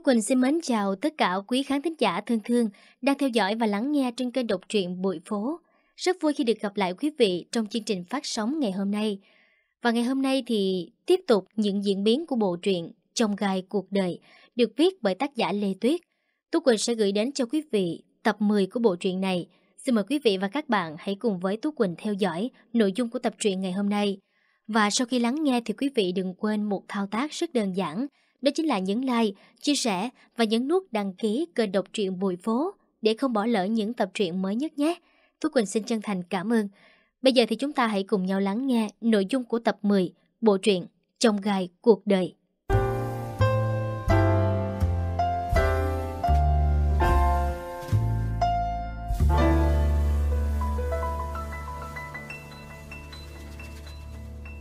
Tú Quỳnh xin mến chào tất cả quý khán thính giả thân thương đang theo dõi và lắng nghe trên kênh độc truyện Bụi Phố. Rất vui khi được gặp lại quý vị trong chương trình phát sóng ngày hôm nay. Và ngày hôm nay thì tiếp tục những diễn biến của bộ truyện Trong gai cuộc đời được viết bởi tác giả Lê Tuyết. Tú Quỳnh sẽ gửi đến cho quý vị tập 10 của bộ truyện này. Xin mời quý vị và các bạn hãy cùng với Tú Quỳnh theo dõi nội dung của tập truyện ngày hôm nay. Và sau khi lắng nghe thì quý vị đừng quên một thao tác rất đơn giản – đó chính là nhấn like, chia sẻ và nhấn nút đăng ký kênh đọc truyện Bùi Phố để không bỏ lỡ những tập truyện mới nhất nhé. Thú Quỳnh xin chân thành cảm ơn. Bây giờ thì chúng ta hãy cùng nhau lắng nghe nội dung của tập 10, bộ truyện Trong gai cuộc đời.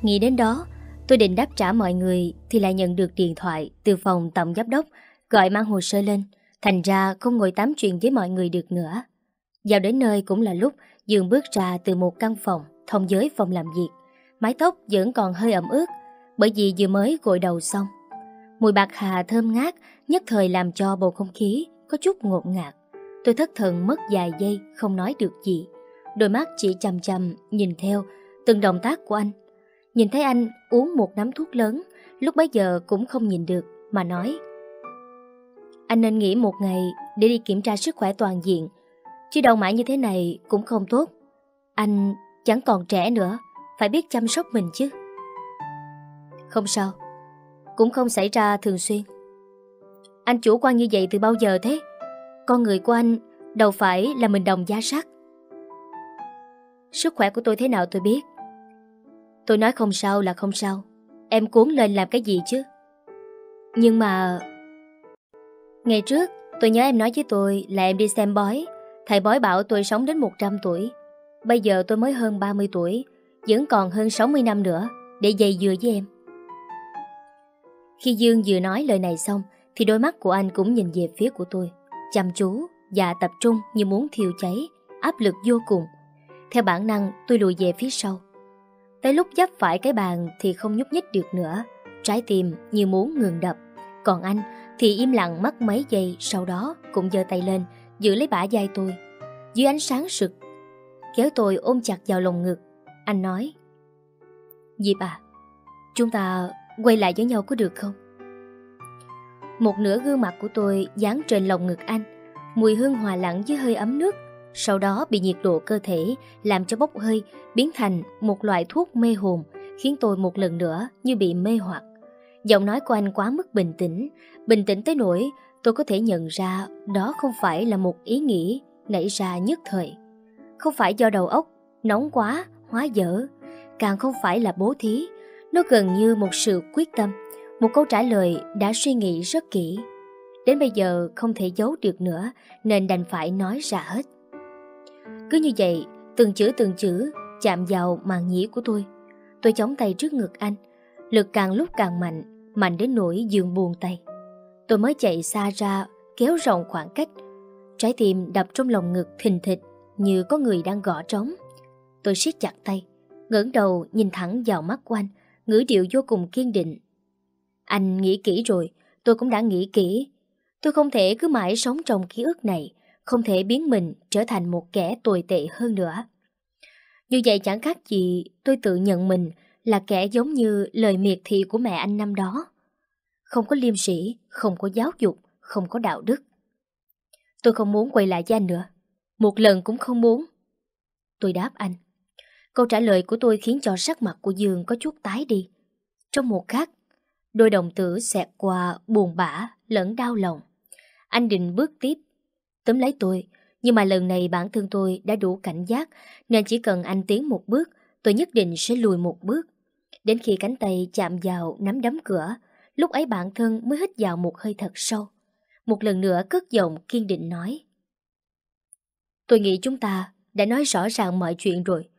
Nghĩ đến đó, Tôi định đáp trả mọi người thì lại nhận được điện thoại từ phòng tổng giám đốc gọi mang hồ sơ lên. Thành ra không ngồi tám chuyện với mọi người được nữa. Vào đến nơi cũng là lúc Dương bước ra từ một căn phòng thông với phòng làm việc. Mái tóc vẫn còn hơi ẩm ướt bởi vì vừa mới gội đầu xong. Mùi bạc hà thơm ngát nhất thời làm cho bầu không khí có chút ngột ngạt. Tôi thất thần mất vài giây không nói được gì. Đôi mắt chỉ chằm chằm nhìn theo từng động tác của anh Nhìn thấy anh uống một nắm thuốc lớn, lúc bấy giờ cũng không nhìn được mà nói. Anh nên nghỉ một ngày để đi kiểm tra sức khỏe toàn diện, chứ đầu mãi như thế này cũng không tốt. Anh chẳng còn trẻ nữa, phải biết chăm sóc mình chứ. Không sao, cũng không xảy ra thường xuyên. Anh chủ quan như vậy từ bao giờ thế? Con người của anh đâu phải là mình đồng giá sắt. Sức khỏe của tôi thế nào tôi biết Tôi nói không sao là không sao Em cuốn lên làm cái gì chứ Nhưng mà Ngày trước tôi nhớ em nói với tôi Là em đi xem bói Thầy bói bảo tôi sống đến 100 tuổi Bây giờ tôi mới hơn 30 tuổi Vẫn còn hơn 60 năm nữa Để dày dừa với em Khi Dương vừa nói lời này xong Thì đôi mắt của anh cũng nhìn về phía của tôi Chăm chú và tập trung như muốn thiêu cháy Áp lực vô cùng Theo bản năng tôi lùi về phía sau Tới lúc dắp phải cái bàn thì không nhúc nhích được nữa, trái tim như muốn ngừng đập. Còn anh thì im lặng mất mấy giây sau đó cũng giơ tay lên, giữ lấy bả vai tôi. Dưới ánh sáng sực, kéo tôi ôm chặt vào lồng ngực. Anh nói, Diệp à, chúng ta quay lại với nhau có được không? Một nửa gương mặt của tôi dán trên lồng ngực anh, mùi hương hòa lẫn với hơi ấm nước sau đó bị nhiệt độ cơ thể làm cho bốc hơi, biến thành một loại thuốc mê hồn, khiến tôi một lần nữa như bị mê hoặc. Giọng nói của anh quá mức bình tĩnh, bình tĩnh tới nỗi tôi có thể nhận ra đó không phải là một ý nghĩ nảy ra nhất thời. Không phải do đầu óc, nóng quá, hóa dở, càng không phải là bố thí, nó gần như một sự quyết tâm, một câu trả lời đã suy nghĩ rất kỹ. Đến bây giờ không thể giấu được nữa nên đành phải nói ra hết. Cứ như vậy, từng chữ từng chữ chạm vào màn nhĩ của tôi. Tôi chống tay trước ngực anh, lực càng lúc càng mạnh, mạnh đến nỗi giường buồn tay. Tôi mới chạy xa ra, kéo rộng khoảng cách. Trái tim đập trong lòng ngực thình thịch như có người đang gõ trống. Tôi siết chặt tay, ngẩng đầu nhìn thẳng vào mắt của anh, ngữ điệu vô cùng kiên định. Anh nghĩ kỹ rồi, tôi cũng đã nghĩ kỹ. Tôi không thể cứ mãi sống trong ký ức này, không thể biến mình trở thành một kẻ tồi tệ hơn nữa. Như vậy chẳng khác gì tôi tự nhận mình là kẻ giống như lời miệt thị của mẹ anh năm đó. Không có liêm sĩ, không có giáo dục, không có đạo đức. Tôi không muốn quay lại với anh nữa. Một lần cũng không muốn. Tôi đáp anh. Câu trả lời của tôi khiến cho sắc mặt của Dương có chút tái đi. Trong một khắc, đôi đồng tử xẹt qua buồn bã lẫn đau lòng. Anh định bước tiếp Tấm lấy tôi, nhưng mà lần này bản thân tôi đã đủ cảnh giác nên chỉ cần anh tiến một bước, tôi nhất định sẽ lùi một bước. Đến khi cánh tay chạm vào nắm đấm cửa, lúc ấy bản thân mới hít vào một hơi thật sâu. Một lần nữa cất giọng kiên định nói. Tôi nghĩ chúng ta đã nói rõ ràng mọi chuyện rồi.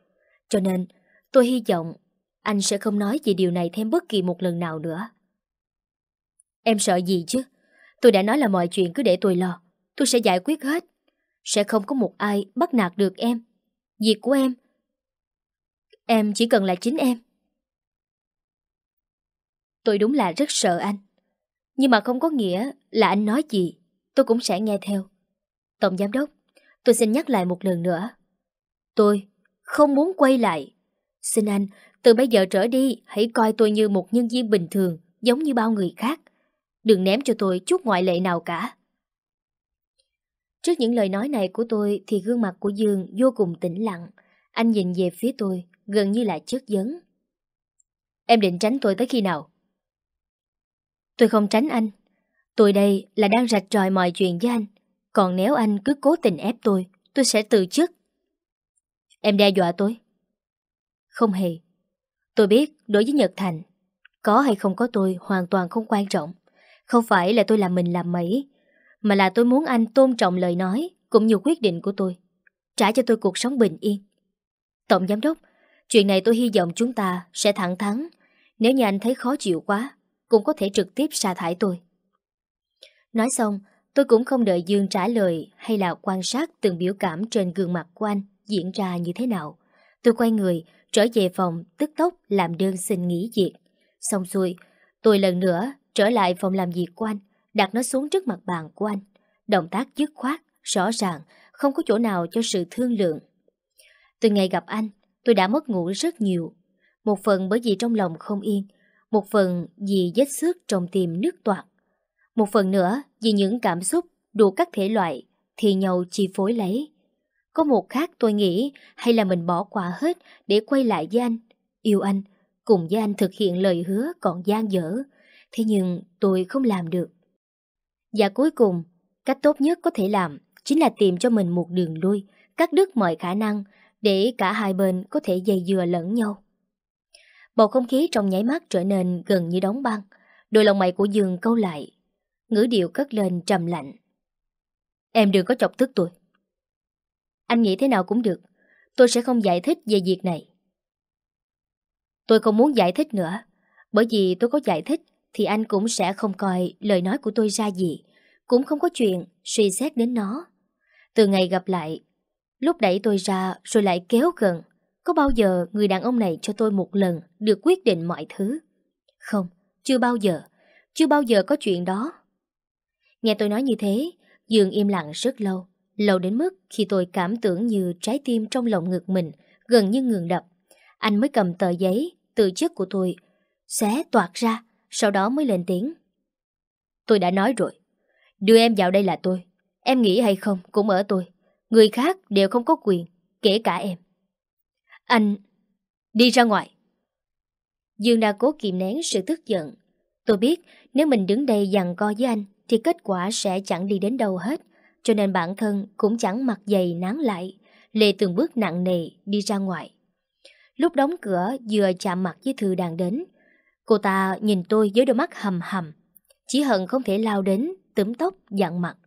Cho nên tôi hy vọng anh sẽ không nói về điều này thêm bất kỳ một lần nào nữa. Em sợ gì chứ? Tôi đã nói là mọi chuyện cứ để tôi lo tôi sẽ giải quyết hết. Sẽ không có một ai bắt nạt được em. Việc của em. Em chỉ cần là chính em. Tôi đúng là rất sợ anh. Nhưng mà không có nghĩa là anh nói gì, tôi cũng sẽ nghe theo. Tổng giám đốc, tôi xin nhắc lại một lần nữa. Tôi không muốn quay lại. Xin anh, từ bây giờ trở đi, hãy coi tôi như một nhân viên bình thường, giống như bao người khác. Đừng ném cho tôi chút ngoại lệ nào cả. Trước những lời nói này của tôi thì gương mặt của Dương vô cùng tĩnh lặng. Anh nhìn về phía tôi, gần như là chất vấn. Em định tránh tôi tới khi nào? Tôi không tránh anh. Tôi đây là đang rạch ròi mọi chuyện với anh. Còn nếu anh cứ cố tình ép tôi, tôi sẽ từ chức. Em đe dọa tôi? Không hề. Tôi biết đối với Nhật Thành, có hay không có tôi hoàn toàn không quan trọng. Không phải là tôi làm mình làm mấy, mà là tôi muốn anh tôn trọng lời nói Cũng như quyết định của tôi Trả cho tôi cuộc sống bình yên Tổng giám đốc Chuyện này tôi hy vọng chúng ta sẽ thẳng thắn Nếu như anh thấy khó chịu quá Cũng có thể trực tiếp sa thải tôi Nói xong Tôi cũng không đợi Dương trả lời Hay là quan sát từng biểu cảm trên gương mặt của anh Diễn ra như thế nào Tôi quay người trở về phòng Tức tốc làm đơn xin nghỉ việc Xong xuôi Tôi lần nữa trở lại phòng làm việc của anh đặt nó xuống trước mặt bàn của anh. Động tác dứt khoát, rõ ràng, không có chỗ nào cho sự thương lượng. Từ ngày gặp anh, tôi đã mất ngủ rất nhiều. Một phần bởi vì trong lòng không yên, một phần vì vết xước trong tim nước toạc. Một phần nữa vì những cảm xúc đủ các thể loại thì nhau chi phối lấy. Có một khác tôi nghĩ hay là mình bỏ qua hết để quay lại với anh, yêu anh, cùng với anh thực hiện lời hứa còn gian dở. Thế nhưng tôi không làm được. Và cuối cùng, cách tốt nhất có thể làm chính là tìm cho mình một đường lui, cắt đứt mọi khả năng để cả hai bên có thể dây dừa lẫn nhau. Bầu không khí trong nháy mắt trở nên gần như đóng băng, đôi lòng mày của Dương câu lại, ngữ điệu cất lên trầm lạnh. Em đừng có chọc tức tôi. Anh nghĩ thế nào cũng được, tôi sẽ không giải thích về việc này. Tôi không muốn giải thích nữa, bởi vì tôi có giải thích thì anh cũng sẽ không coi lời nói của tôi ra gì, cũng không có chuyện suy xét đến nó. Từ ngày gặp lại, lúc đẩy tôi ra rồi lại kéo gần, có bao giờ người đàn ông này cho tôi một lần được quyết định mọi thứ? Không, chưa bao giờ, chưa bao giờ có chuyện đó. Nghe tôi nói như thế, Dương im lặng rất lâu, lâu đến mức khi tôi cảm tưởng như trái tim trong lòng ngực mình gần như ngừng đập. Anh mới cầm tờ giấy từ chức của tôi, xé toạc ra sau đó mới lên tiếng. Tôi đã nói rồi, đưa em vào đây là tôi, em nghĩ hay không cũng ở tôi, người khác đều không có quyền, kể cả em. Anh, đi ra ngoài. Dương đã cố kìm nén sự tức giận. Tôi biết nếu mình đứng đây dằn co với anh thì kết quả sẽ chẳng đi đến đâu hết, cho nên bản thân cũng chẳng mặc dày nán lại. Lê từng bước nặng nề đi ra ngoài. Lúc đóng cửa vừa chạm mặt với Thư đang đến, Cô ta nhìn tôi với đôi mắt hầm hầm, chỉ hận không thể lao đến, túm tóc, dặn mặt.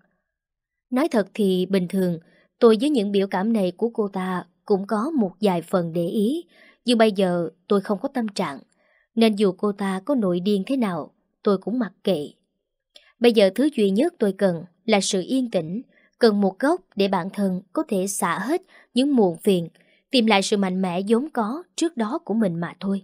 Nói thật thì bình thường, tôi với những biểu cảm này của cô ta cũng có một vài phần để ý, nhưng bây giờ tôi không có tâm trạng, nên dù cô ta có nội điên thế nào, tôi cũng mặc kệ. Bây giờ thứ duy nhất tôi cần là sự yên tĩnh, cần một gốc để bản thân có thể xả hết những muộn phiền, tìm lại sự mạnh mẽ vốn có trước đó của mình mà thôi.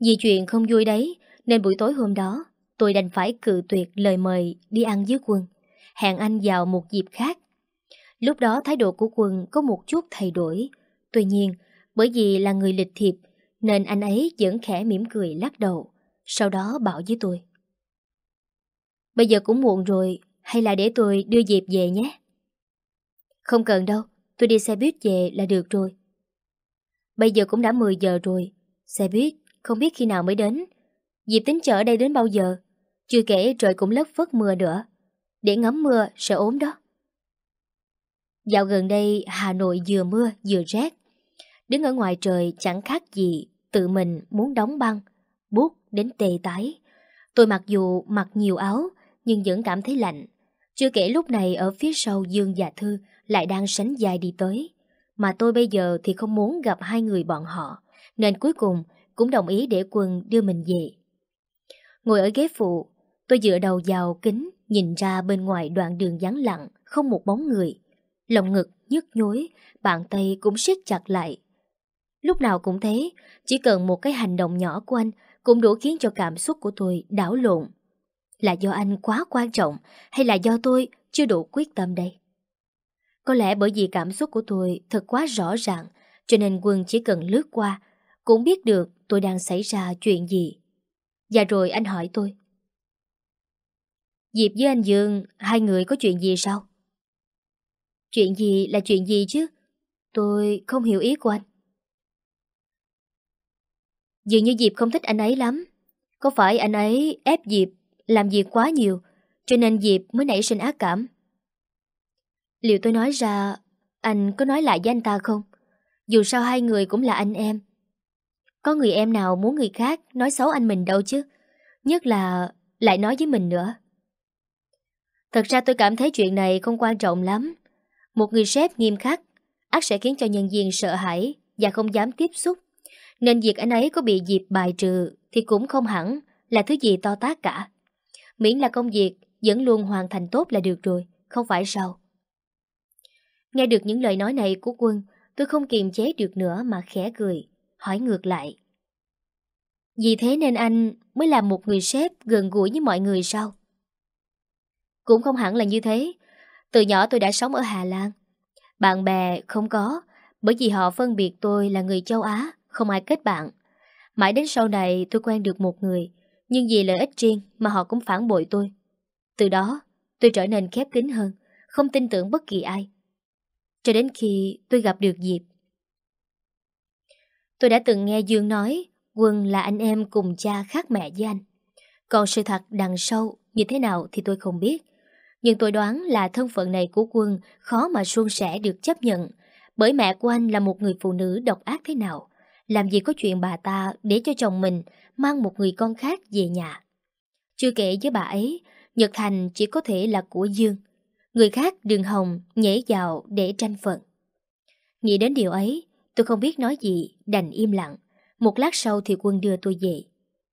Vì chuyện không vui đấy Nên buổi tối hôm đó Tôi đành phải cự tuyệt lời mời đi ăn dưới quân Hẹn anh vào một dịp khác Lúc đó thái độ của quân có một chút thay đổi Tuy nhiên Bởi vì là người lịch thiệp Nên anh ấy vẫn khẽ mỉm cười lắc đầu Sau đó bảo với tôi Bây giờ cũng muộn rồi Hay là để tôi đưa dịp về nhé Không cần đâu Tôi đi xe buýt về là được rồi Bây giờ cũng đã 10 giờ rồi Xe buýt không biết khi nào mới đến. dịp tính chờ đây đến bao giờ? Chưa kể trời cũng lất phất mưa nữa. Để ngắm mưa sẽ ốm đó. Dạo gần đây Hà Nội vừa mưa vừa rét. Đứng ở ngoài trời chẳng khác gì tự mình muốn đóng băng, buốt đến tê tái. Tôi mặc dù mặc nhiều áo nhưng vẫn cảm thấy lạnh. Chưa kể lúc này ở phía sau Dương và dạ Thư lại đang sánh dài đi tới. Mà tôi bây giờ thì không muốn gặp hai người bọn họ. Nên cuối cùng cũng đồng ý để quân đưa mình về. Ngồi ở ghế phụ, tôi dựa đầu vào kính, nhìn ra bên ngoài đoạn đường vắng lặng, không một bóng người. Lòng ngực nhức nhối, bàn tay cũng siết chặt lại. Lúc nào cũng thế, chỉ cần một cái hành động nhỏ của anh cũng đủ khiến cho cảm xúc của tôi đảo lộn. Là do anh quá quan trọng hay là do tôi chưa đủ quyết tâm đây? Có lẽ bởi vì cảm xúc của tôi thật quá rõ ràng, cho nên quân chỉ cần lướt qua, cũng biết được tôi đang xảy ra chuyện gì. Và dạ rồi anh hỏi tôi. Diệp với anh Dương, hai người có chuyện gì sao? Chuyện gì là chuyện gì chứ? Tôi không hiểu ý của anh. Dường như Diệp không thích anh ấy lắm. Có phải anh ấy ép Diệp làm việc quá nhiều, cho nên Diệp mới nảy sinh ác cảm. Liệu tôi nói ra, anh có nói lại với anh ta không? Dù sao hai người cũng là anh em, có người em nào muốn người khác nói xấu anh mình đâu chứ. Nhất là lại nói với mình nữa. Thật ra tôi cảm thấy chuyện này không quan trọng lắm. Một người sếp nghiêm khắc, ác sẽ khiến cho nhân viên sợ hãi và không dám tiếp xúc. Nên việc anh ấy có bị dịp bài trừ thì cũng không hẳn là thứ gì to tác cả. Miễn là công việc vẫn luôn hoàn thành tốt là được rồi, không phải sao? Nghe được những lời nói này của quân, tôi không kiềm chế được nữa mà khẽ cười hỏi ngược lại. Vì thế nên anh mới làm một người sếp gần gũi với mọi người sao? Cũng không hẳn là như thế. Từ nhỏ tôi đã sống ở Hà Lan. Bạn bè không có, bởi vì họ phân biệt tôi là người châu Á, không ai kết bạn. Mãi đến sau này tôi quen được một người, nhưng vì lợi ích riêng mà họ cũng phản bội tôi. Từ đó, tôi trở nên khép kín hơn, không tin tưởng bất kỳ ai. Cho đến khi tôi gặp được Diệp, Tôi đã từng nghe Dương nói Quân là anh em cùng cha khác mẹ với anh. Còn sự thật đằng sau như thế nào thì tôi không biết. Nhưng tôi đoán là thân phận này của Quân khó mà suôn sẻ được chấp nhận. Bởi mẹ của anh là một người phụ nữ độc ác thế nào. Làm gì có chuyện bà ta để cho chồng mình mang một người con khác về nhà. Chưa kể với bà ấy, Nhật Thành chỉ có thể là của Dương. Người khác đường hồng nhảy vào để tranh phận. Nghĩ đến điều ấy, Tôi không biết nói gì, đành im lặng. Một lát sau thì quân đưa tôi về.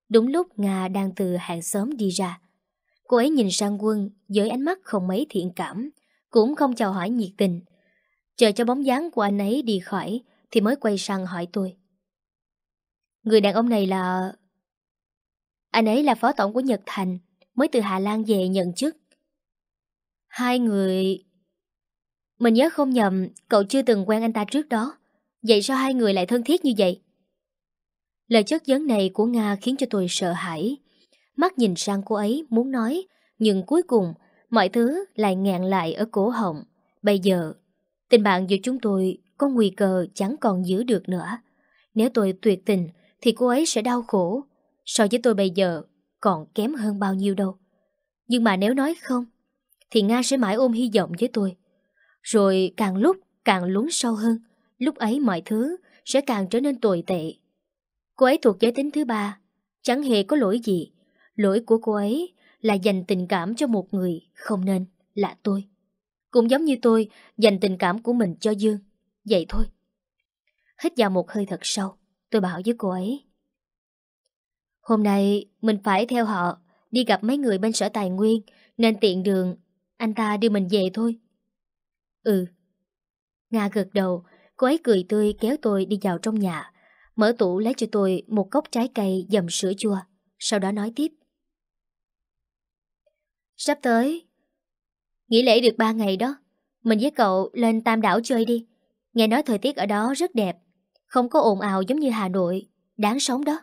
Đúng lúc Nga đang từ hàng xóm đi ra. Cô ấy nhìn sang quân với ánh mắt không mấy thiện cảm, cũng không chào hỏi nhiệt tình. Chờ cho bóng dáng của anh ấy đi khỏi thì mới quay sang hỏi tôi. Người đàn ông này là... Anh ấy là phó tổng của Nhật Thành, mới từ Hà Lan về nhận chức. Hai người... Mình nhớ không nhầm, cậu chưa từng quen anh ta trước đó. Vậy sao hai người lại thân thiết như vậy? Lời chất vấn này của Nga khiến cho tôi sợ hãi. Mắt nhìn sang cô ấy muốn nói, nhưng cuối cùng mọi thứ lại ngẹn lại ở cổ họng. Bây giờ, tình bạn giữa chúng tôi có nguy cơ chẳng còn giữ được nữa. Nếu tôi tuyệt tình thì cô ấy sẽ đau khổ. So với tôi bây giờ còn kém hơn bao nhiêu đâu. Nhưng mà nếu nói không, thì Nga sẽ mãi ôm hy vọng với tôi. Rồi càng lúc càng lún sâu hơn lúc ấy mọi thứ sẽ càng trở nên tồi tệ. Cô ấy thuộc giới tính thứ ba, chẳng hề có lỗi gì. Lỗi của cô ấy là dành tình cảm cho một người không nên là tôi. Cũng giống như tôi dành tình cảm của mình cho Dương. Vậy thôi. Hít vào một hơi thật sâu, tôi bảo với cô ấy. Hôm nay mình phải theo họ đi gặp mấy người bên sở tài nguyên nên tiện đường anh ta đưa mình về thôi. Ừ. Nga gật đầu Cô ấy cười tươi kéo tôi đi vào trong nhà, mở tủ lấy cho tôi một cốc trái cây dầm sữa chua, sau đó nói tiếp. Sắp tới, nghỉ lễ được ba ngày đó, mình với cậu lên Tam Đảo chơi đi. Nghe nói thời tiết ở đó rất đẹp, không có ồn ào giống như Hà Nội, đáng sống đó.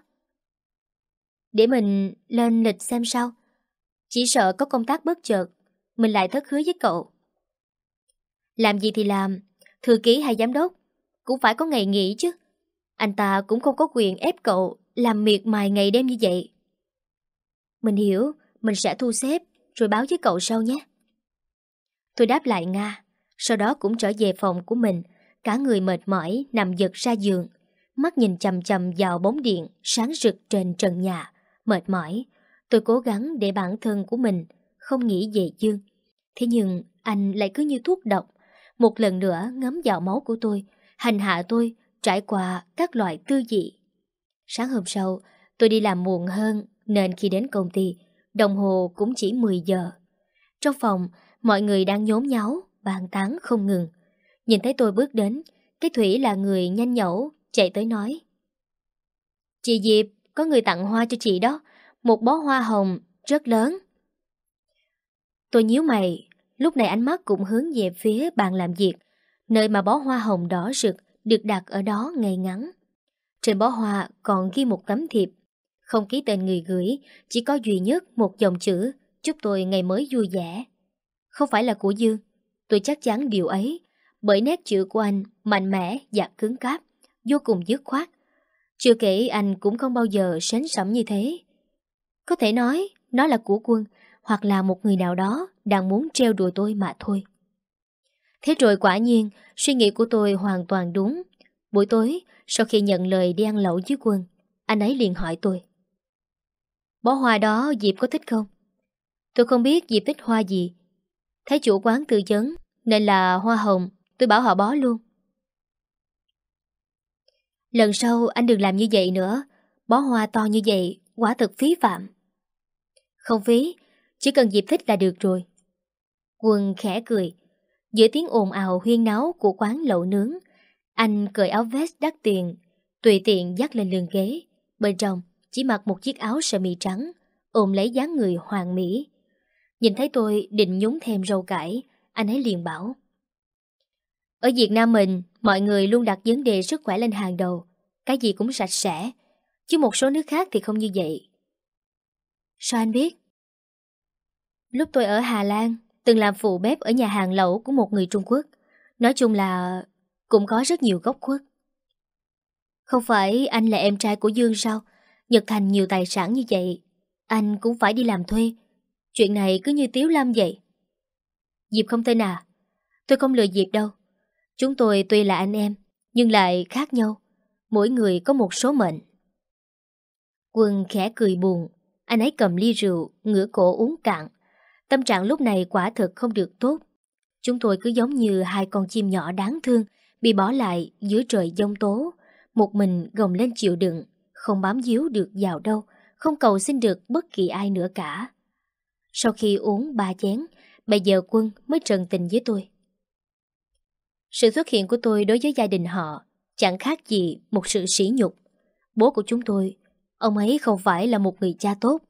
Để mình lên lịch xem sao. Chỉ sợ có công tác bất chợt, mình lại thất hứa với cậu. Làm gì thì làm, thư ký hay giám đốc cũng phải có ngày nghỉ chứ. Anh ta cũng không có quyền ép cậu làm miệt mài ngày đêm như vậy. Mình hiểu, mình sẽ thu xếp rồi báo với cậu sau nhé. Tôi đáp lại Nga, sau đó cũng trở về phòng của mình, cả người mệt mỏi nằm giật ra giường, mắt nhìn chầm chầm vào bóng điện sáng rực trên trần nhà, mệt mỏi. Tôi cố gắng để bản thân của mình không nghĩ về Dương. Thế nhưng anh lại cứ như thuốc độc, một lần nữa ngấm vào máu của tôi, hành hạ tôi trải qua các loại tư dị. Sáng hôm sau, tôi đi làm muộn hơn nên khi đến công ty, đồng hồ cũng chỉ 10 giờ. Trong phòng, mọi người đang nhốn nháo, bàn tán không ngừng. Nhìn thấy tôi bước đến, cái Thủy là người nhanh nhẩu, chạy tới nói. Chị Diệp, có người tặng hoa cho chị đó, một bó hoa hồng rất lớn. Tôi nhíu mày, lúc này ánh mắt cũng hướng về phía bàn làm việc, nơi mà bó hoa hồng đỏ rực được đặt ở đó ngày ngắn. Trên bó hoa còn ghi một tấm thiệp, không ký tên người gửi, chỉ có duy nhất một dòng chữ chúc tôi ngày mới vui vẻ. Không phải là của Dương, tôi chắc chắn điều ấy, bởi nét chữ của anh mạnh mẽ và cứng cáp, vô cùng dứt khoát. Chưa kể anh cũng không bao giờ sến sẩm như thế. Có thể nói nó là của quân, hoặc là một người nào đó đang muốn treo đùa tôi mà thôi. Thế rồi quả nhiên, suy nghĩ của tôi hoàn toàn đúng. Buổi tối, sau khi nhận lời đi ăn lẩu dưới quân, anh ấy liền hỏi tôi. Bó hoa đó Diệp có thích không? Tôi không biết Diệp thích hoa gì. Thấy chủ quán tư vấn nên là hoa hồng, tôi bảo họ bó luôn. Lần sau anh đừng làm như vậy nữa, bó hoa to như vậy quả thật phí phạm. Không phí, chỉ cần Diệp thích là được rồi. Quân khẽ cười, Giữa tiếng ồn ào huyên náo của quán lẩu nướng, anh cởi áo vest đắt tiền, tùy tiện dắt lên lưng ghế. Bên trong, chỉ mặc một chiếc áo sơ mi trắng, ôm lấy dáng người hoàng mỹ. Nhìn thấy tôi định nhúng thêm rau cải, anh ấy liền bảo. Ở Việt Nam mình, mọi người luôn đặt vấn đề sức khỏe lên hàng đầu, cái gì cũng sạch sẽ, chứ một số nước khác thì không như vậy. Sao anh biết? Lúc tôi ở Hà Lan, từng làm phụ bếp ở nhà hàng lẩu của một người Trung Quốc. Nói chung là cũng có rất nhiều gốc khuất. Không phải anh là em trai của Dương sao? Nhật Thành nhiều tài sản như vậy, anh cũng phải đi làm thuê. Chuyện này cứ như Tiếu Lam vậy. Diệp không tên à? Tôi không lừa Diệp đâu. Chúng tôi tuy là anh em, nhưng lại khác nhau. Mỗi người có một số mệnh. Quân khẽ cười buồn, anh ấy cầm ly rượu, ngửa cổ uống cạn, Tâm trạng lúc này quả thực không được tốt. Chúng tôi cứ giống như hai con chim nhỏ đáng thương bị bỏ lại dưới trời giông tố, một mình gồng lên chịu đựng, không bám díu được vào đâu, không cầu xin được bất kỳ ai nữa cả. Sau khi uống ba chén, bây giờ quân mới trần tình với tôi. Sự xuất hiện của tôi đối với gia đình họ chẳng khác gì một sự sỉ nhục. Bố của chúng tôi, ông ấy không phải là một người cha tốt.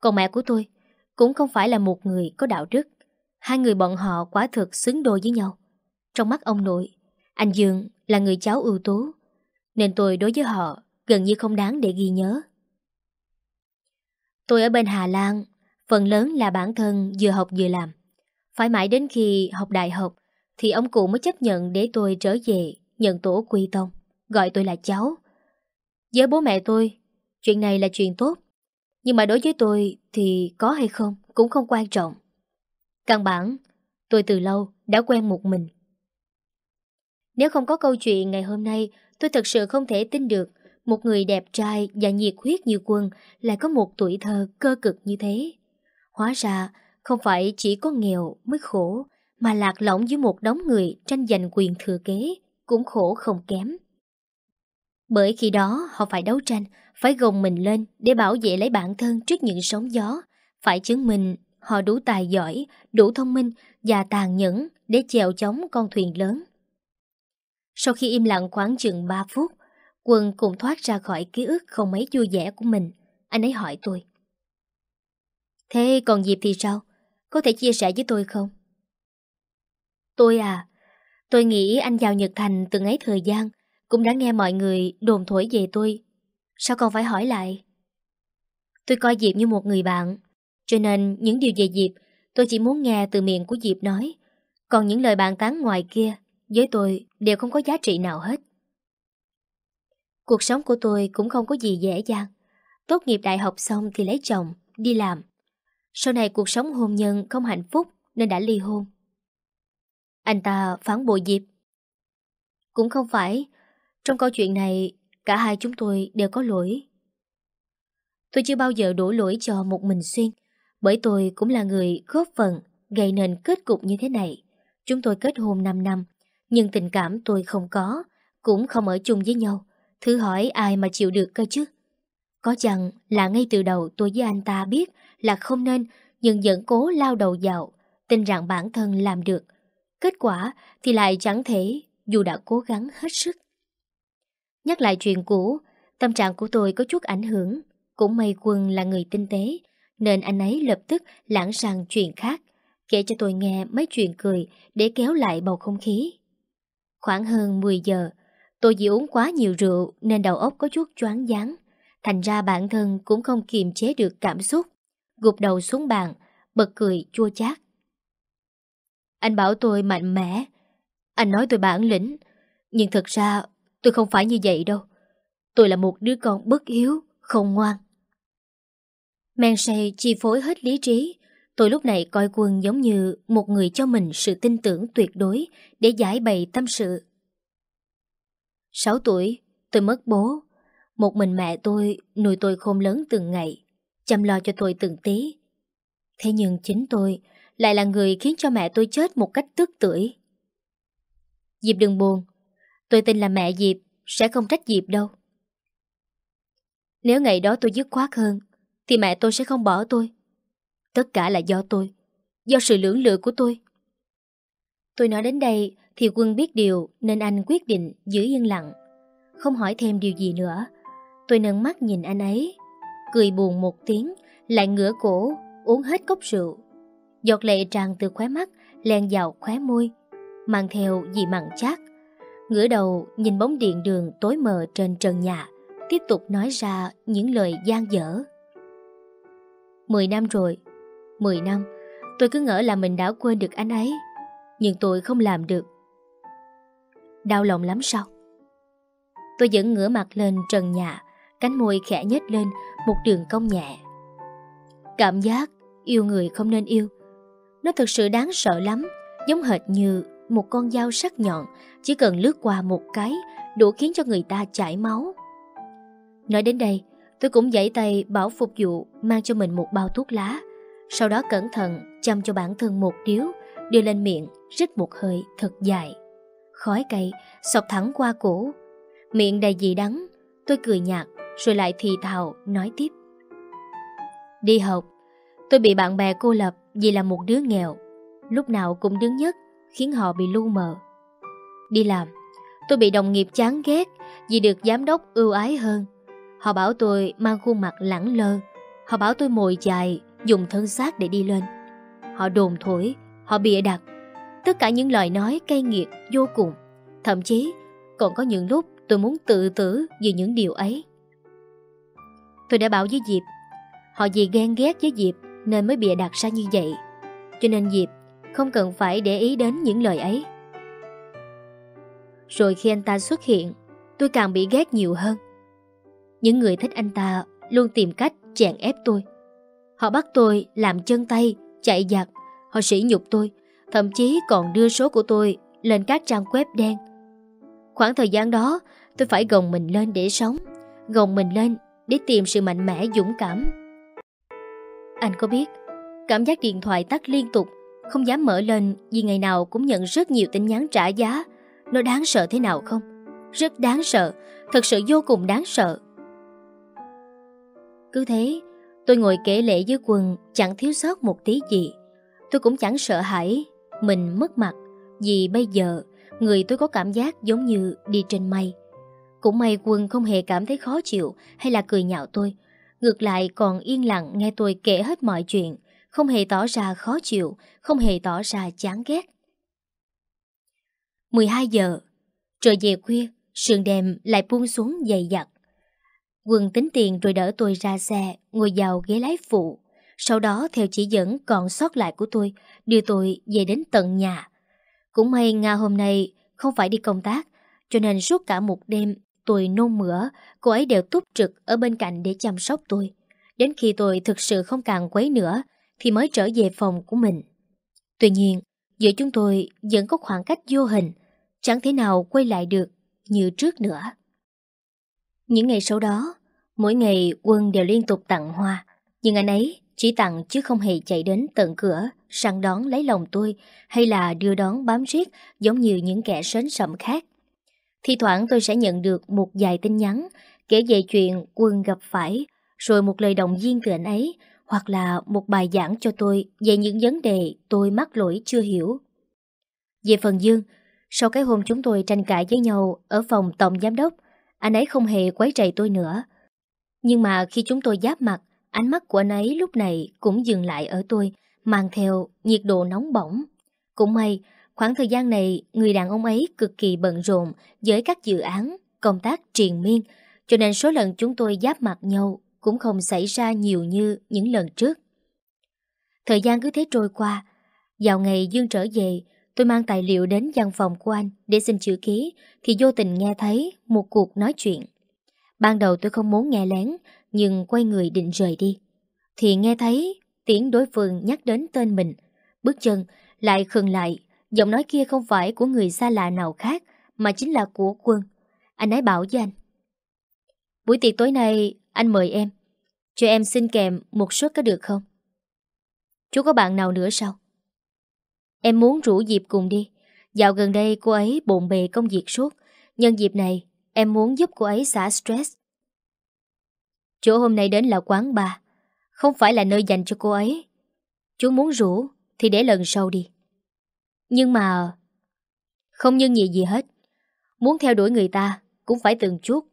Còn mẹ của tôi cũng không phải là một người có đạo đức. Hai người bọn họ quá thực xứng đôi với nhau. Trong mắt ông nội, anh Dương là người cháu ưu tú, nên tôi đối với họ gần như không đáng để ghi nhớ. Tôi ở bên Hà Lan, phần lớn là bản thân vừa học vừa làm. Phải mãi đến khi học đại học thì ông cụ mới chấp nhận để tôi trở về nhận tổ quy tông, gọi tôi là cháu. Với bố mẹ tôi, chuyện này là chuyện tốt, nhưng mà đối với tôi thì có hay không cũng không quan trọng. Căn bản, tôi từ lâu đã quen một mình. Nếu không có câu chuyện ngày hôm nay, tôi thật sự không thể tin được một người đẹp trai và nhiệt huyết như quân lại có một tuổi thơ cơ cực như thế. Hóa ra, không phải chỉ có nghèo mới khổ, mà lạc lõng dưới một đống người tranh giành quyền thừa kế, cũng khổ không kém. Bởi khi đó họ phải đấu tranh, phải gồng mình lên để bảo vệ lấy bản thân trước những sóng gió, phải chứng minh họ đủ tài giỏi, đủ thông minh và tàn nhẫn để chèo chống con thuyền lớn. Sau khi im lặng khoảng chừng 3 phút, Quân cũng thoát ra khỏi ký ức không mấy vui vẻ của mình. Anh ấy hỏi tôi. Thế còn Diệp thì sao? Có thể chia sẻ với tôi không? Tôi à, tôi nghĩ anh vào Nhật Thành từng ấy thời gian cũng đã nghe mọi người đồn thổi về tôi Sao còn phải hỏi lại? Tôi coi Diệp như một người bạn, cho nên những điều về Diệp tôi chỉ muốn nghe từ miệng của Diệp nói. Còn những lời bàn tán ngoài kia, với tôi đều không có giá trị nào hết. Cuộc sống của tôi cũng không có gì dễ dàng. Tốt nghiệp đại học xong thì lấy chồng, đi làm. Sau này cuộc sống hôn nhân không hạnh phúc nên đã ly hôn. Anh ta phản bội Diệp. Cũng không phải, trong câu chuyện này Cả hai chúng tôi đều có lỗi. Tôi chưa bao giờ đổ lỗi cho một mình Xuyên, bởi tôi cũng là người góp phần gây nên kết cục như thế này. Chúng tôi kết hôn 5 năm, nhưng tình cảm tôi không có, cũng không ở chung với nhau. thứ hỏi ai mà chịu được cơ chứ? Có chăng là ngay từ đầu tôi với anh ta biết là không nên, nhưng vẫn cố lao đầu vào, tin rằng bản thân làm được. Kết quả thì lại chẳng thể, dù đã cố gắng hết sức. Nhắc lại chuyện cũ, tâm trạng của tôi có chút ảnh hưởng. Cũng may quân là người tinh tế, nên anh ấy lập tức lãng sang chuyện khác, kể cho tôi nghe mấy chuyện cười để kéo lại bầu không khí. Khoảng hơn 10 giờ, tôi vì uống quá nhiều rượu nên đầu óc có chút choáng váng, thành ra bản thân cũng không kiềm chế được cảm xúc, gục đầu xuống bàn, bật cười chua chát. Anh bảo tôi mạnh mẽ, anh nói tôi bản lĩnh, nhưng thật ra Tôi không phải như vậy đâu Tôi là một đứa con bất hiếu Không ngoan Men say chi phối hết lý trí Tôi lúc này coi quân giống như Một người cho mình sự tin tưởng tuyệt đối Để giải bày tâm sự sáu tuổi Tôi mất bố Một mình mẹ tôi nuôi tôi khôn lớn từng ngày Chăm lo cho tôi từng tí Thế nhưng chính tôi Lại là người khiến cho mẹ tôi chết một cách tức tưởi Dịp đừng buồn Tôi tin là mẹ Diệp sẽ không trách Diệp đâu. Nếu ngày đó tôi dứt khoát hơn, thì mẹ tôi sẽ không bỏ tôi. Tất cả là do tôi, do sự lưỡng lựa của tôi. Tôi nói đến đây thì quân biết điều nên anh quyết định giữ yên lặng, không hỏi thêm điều gì nữa. Tôi nâng mắt nhìn anh ấy, cười buồn một tiếng, lại ngửa cổ, uống hết cốc rượu. Giọt lệ tràn từ khóe mắt, len vào khóe môi, mang theo gì mặn chát ngửa đầu nhìn bóng điện đường tối mờ trên trần nhà, tiếp tục nói ra những lời gian dở. Mười năm rồi, mười năm, tôi cứ ngỡ là mình đã quên được anh ấy, nhưng tôi không làm được. Đau lòng lắm sao? Tôi vẫn ngửa mặt lên trần nhà, cánh môi khẽ nhếch lên một đường cong nhẹ. Cảm giác yêu người không nên yêu, nó thật sự đáng sợ lắm, giống hệt như một con dao sắc nhọn chỉ cần lướt qua một cái đủ khiến cho người ta chảy máu. Nói đến đây, tôi cũng dãy tay bảo phục vụ mang cho mình một bao thuốc lá, sau đó cẩn thận chăm cho bản thân một điếu, đưa lên miệng, rít một hơi thật dài. Khói cây sọc thẳng qua cổ, miệng đầy dị đắng, tôi cười nhạt rồi lại thì thào nói tiếp. Đi học, tôi bị bạn bè cô lập vì là một đứa nghèo, lúc nào cũng đứng nhất khiến họ bị lu mờ đi làm. Tôi bị đồng nghiệp chán ghét vì được giám đốc ưu ái hơn. Họ bảo tôi mang khuôn mặt lẳng lơ. Họ bảo tôi mồi dài, dùng thân xác để đi lên. Họ đồn thổi, họ bịa đặt. Tất cả những lời nói cay nghiệt vô cùng. Thậm chí, còn có những lúc tôi muốn tự tử vì những điều ấy. Tôi đã bảo với Diệp, họ vì ghen ghét với Diệp nên mới bịa đặt ra như vậy. Cho nên Diệp không cần phải để ý đến những lời ấy. Rồi khi anh ta xuất hiện Tôi càng bị ghét nhiều hơn Những người thích anh ta Luôn tìm cách chèn ép tôi Họ bắt tôi làm chân tay Chạy giặt Họ sỉ nhục tôi Thậm chí còn đưa số của tôi Lên các trang web đen Khoảng thời gian đó Tôi phải gồng mình lên để sống Gồng mình lên để tìm sự mạnh mẽ dũng cảm Anh có biết Cảm giác điện thoại tắt liên tục Không dám mở lên Vì ngày nào cũng nhận rất nhiều tin nhắn trả giá nó đáng sợ thế nào không? Rất đáng sợ, thật sự vô cùng đáng sợ. Cứ thế, tôi ngồi kể lệ với quần chẳng thiếu sót một tí gì. Tôi cũng chẳng sợ hãi, mình mất mặt, vì bây giờ người tôi có cảm giác giống như đi trên mây. Cũng may quân không hề cảm thấy khó chịu hay là cười nhạo tôi. Ngược lại còn yên lặng nghe tôi kể hết mọi chuyện, không hề tỏ ra khó chịu, không hề tỏ ra chán ghét. 12 giờ trời về khuya Sườn đêm lại buông xuống dày dặt Quân tính tiền rồi đỡ tôi ra xe Ngồi vào ghế lái phụ Sau đó theo chỉ dẫn còn sót lại của tôi Đưa tôi về đến tận nhà Cũng may Nga hôm nay Không phải đi công tác Cho nên suốt cả một đêm tôi nôn mửa Cô ấy đều túc trực ở bên cạnh để chăm sóc tôi Đến khi tôi thực sự không càng quấy nữa Thì mới trở về phòng của mình Tuy nhiên Giữa chúng tôi vẫn có khoảng cách vô hình, chẳng thể nào quay lại được như trước nữa. Những ngày sau đó, mỗi ngày Quân đều liên tục tặng hoa, nhưng anh ấy chỉ tặng chứ không hề chạy đến tận cửa, săn đón lấy lòng tôi hay là đưa đón bám riết giống như những kẻ sến sẩm khác. Thì thoảng tôi sẽ nhận được một vài tin nhắn kể về chuyện Quân gặp phải, rồi một lời động viên từ anh ấy hoặc là một bài giảng cho tôi về những vấn đề tôi mắc lỗi chưa hiểu. Về phần Dương, sau cái hôm chúng tôi tranh cãi với nhau ở phòng tổng giám đốc, anh ấy không hề quấy rầy tôi nữa. Nhưng mà khi chúng tôi giáp mặt, ánh mắt của anh ấy lúc này cũng dừng lại ở tôi, mang theo nhiệt độ nóng bỏng. Cũng may, khoảng thời gian này người đàn ông ấy cực kỳ bận rộn với các dự án, công tác triền miên, cho nên số lần chúng tôi giáp mặt nhau cũng không xảy ra nhiều như những lần trước. Thời gian cứ thế trôi qua, vào ngày Dương trở về, tôi mang tài liệu đến văn phòng của anh để xin chữ ký thì vô tình nghe thấy một cuộc nói chuyện. Ban đầu tôi không muốn nghe lén, nhưng quay người định rời đi. Thì nghe thấy tiếng đối phương nhắc đến tên mình, bước chân lại khừng lại, giọng nói kia không phải của người xa lạ nào khác mà chính là của quân. Anh ấy bảo với anh. Buổi tiệc tối nay anh mời em, cho em xin kèm một suất có được không? Chú có bạn nào nữa sao? Em muốn rủ dịp cùng đi. Dạo gần đây cô ấy bộn bề công việc suốt. Nhân dịp này, em muốn giúp cô ấy xả stress. Chỗ hôm nay đến là quán bar, không phải là nơi dành cho cô ấy. Chú muốn rủ thì để lần sau đi. Nhưng mà... Không nhân gì gì hết. Muốn theo đuổi người ta cũng phải từng chút.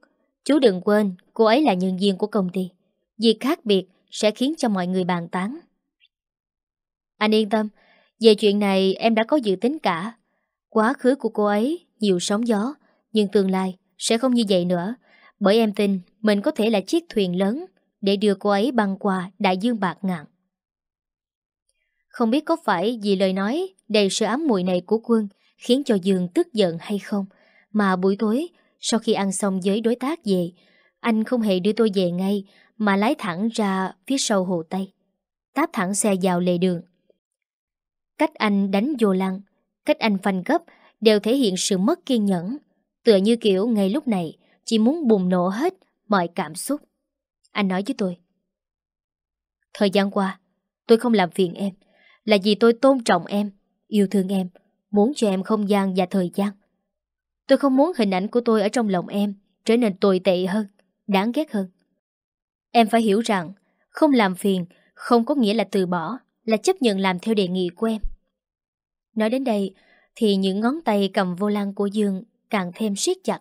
Chú đừng quên cô ấy là nhân viên của công ty. Việc khác biệt sẽ khiến cho mọi người bàn tán. Anh yên tâm, về chuyện này em đã có dự tính cả. Quá khứ của cô ấy nhiều sóng gió, nhưng tương lai sẽ không như vậy nữa. Bởi em tin mình có thể là chiếc thuyền lớn để đưa cô ấy băng qua đại dương bạc ngạn. Không biết có phải vì lời nói đầy sự ám muội này của quân khiến cho Dương tức giận hay không, mà buổi tối sau khi ăn xong với đối tác về, anh không hề đưa tôi về ngay mà lái thẳng ra phía sau hồ Tây, táp thẳng xe vào lề đường. Cách anh đánh vô lăng, cách anh phanh gấp đều thể hiện sự mất kiên nhẫn, tựa như kiểu ngay lúc này chỉ muốn bùng nổ hết mọi cảm xúc. Anh nói với tôi. Thời gian qua, tôi không làm phiền em, là vì tôi tôn trọng em, yêu thương em, muốn cho em không gian và thời gian. Tôi không muốn hình ảnh của tôi ở trong lòng em trở nên tồi tệ hơn, đáng ghét hơn. Em phải hiểu rằng, không làm phiền không có nghĩa là từ bỏ, là chấp nhận làm theo đề nghị của em. Nói đến đây, thì những ngón tay cầm vô lăng của Dương càng thêm siết chặt.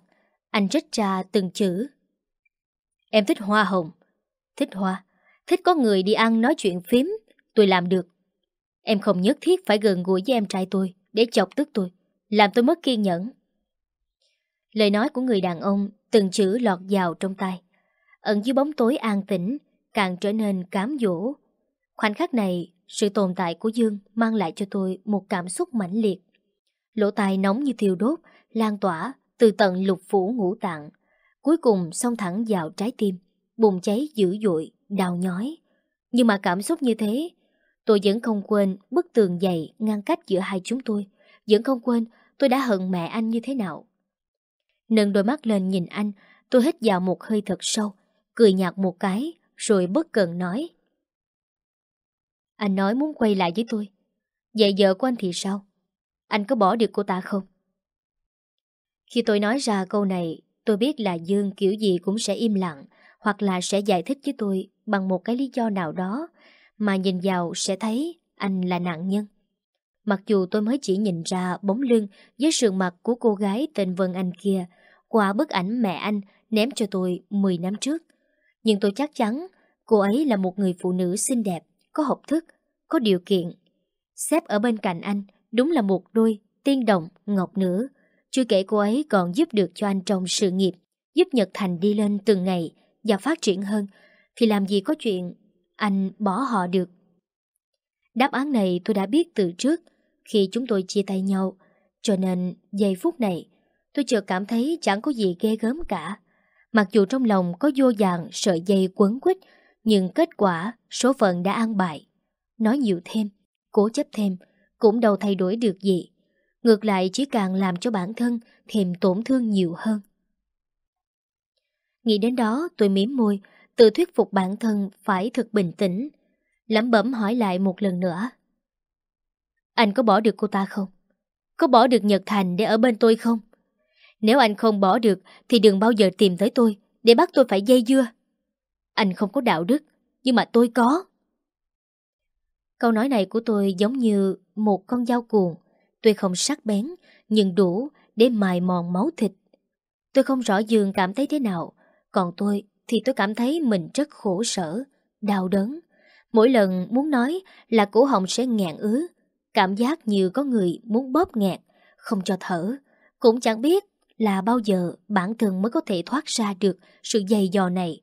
Anh rít ra từng chữ. Em thích hoa hồng. Thích hoa. Thích có người đi ăn nói chuyện phím. Tôi làm được. Em không nhất thiết phải gần gũi với em trai tôi để chọc tức tôi. Làm tôi mất kiên nhẫn. Lời nói của người đàn ông từng chữ lọt vào trong tay ẩn dưới bóng tối an tĩnh, càng trở nên cám dỗ. Khoảnh khắc này, sự tồn tại của Dương mang lại cho tôi một cảm xúc mãnh liệt. Lỗ tai nóng như thiêu đốt, lan tỏa từ tận lục phủ ngũ tạng, cuối cùng song thẳng vào trái tim, bùng cháy dữ dội, đau nhói. Nhưng mà cảm xúc như thế, tôi vẫn không quên bức tường dày ngăn cách giữa hai chúng tôi, vẫn không quên tôi đã hận mẹ anh như thế nào. Nâng đôi mắt lên nhìn anh, tôi hít vào một hơi thật sâu, cười nhạt một cái, rồi bất cần nói. Anh nói muốn quay lại với tôi. Vậy vợ của anh thì sao? Anh có bỏ được cô ta không? Khi tôi nói ra câu này, tôi biết là Dương kiểu gì cũng sẽ im lặng hoặc là sẽ giải thích với tôi bằng một cái lý do nào đó mà nhìn vào sẽ thấy anh là nạn nhân. Mặc dù tôi mới chỉ nhìn ra bóng lưng với sườn mặt của cô gái tên Vân Anh kia qua bức ảnh mẹ anh ném cho tôi 10 năm trước. Nhưng tôi chắc chắn cô ấy là một người phụ nữ xinh đẹp, có học thức, có điều kiện. Xếp ở bên cạnh anh đúng là một đôi tiên đồng, ngọc nữ. Chưa kể cô ấy còn giúp được cho anh trong sự nghiệp, giúp Nhật Thành đi lên từng ngày và phát triển hơn, thì làm gì có chuyện anh bỏ họ được. Đáp án này tôi đã biết từ trước khi chúng tôi chia tay nhau, cho nên giây phút này tôi chợt cảm thấy chẳng có gì ghê gớm cả. Mặc dù trong lòng có vô dạng sợi dây quấn quýt, nhưng kết quả số phận đã an bại. Nói nhiều thêm, cố chấp thêm, cũng đâu thay đổi được gì. Ngược lại chỉ càng làm cho bản thân thêm tổn thương nhiều hơn. Nghĩ đến đó tôi mím môi, tự thuyết phục bản thân phải thật bình tĩnh. Lẩm bẩm hỏi lại một lần nữa. Anh có bỏ được cô ta không? Có bỏ được Nhật Thành để ở bên tôi không? Nếu anh không bỏ được thì đừng bao giờ tìm tới tôi để bắt tôi phải dây dưa. Anh không có đạo đức, nhưng mà tôi có. Câu nói này của tôi giống như một con dao cuồng. Tuy không sắc bén, nhưng đủ để mài mòn máu thịt. Tôi không rõ Dương cảm thấy thế nào, còn tôi thì tôi cảm thấy mình rất khổ sở, đau đớn. Mỗi lần muốn nói là cổ họng sẽ ngạn ứ, cảm giác như có người muốn bóp nghẹt, không cho thở. Cũng chẳng biết là bao giờ bản thân mới có thể thoát ra được sự dày dò này.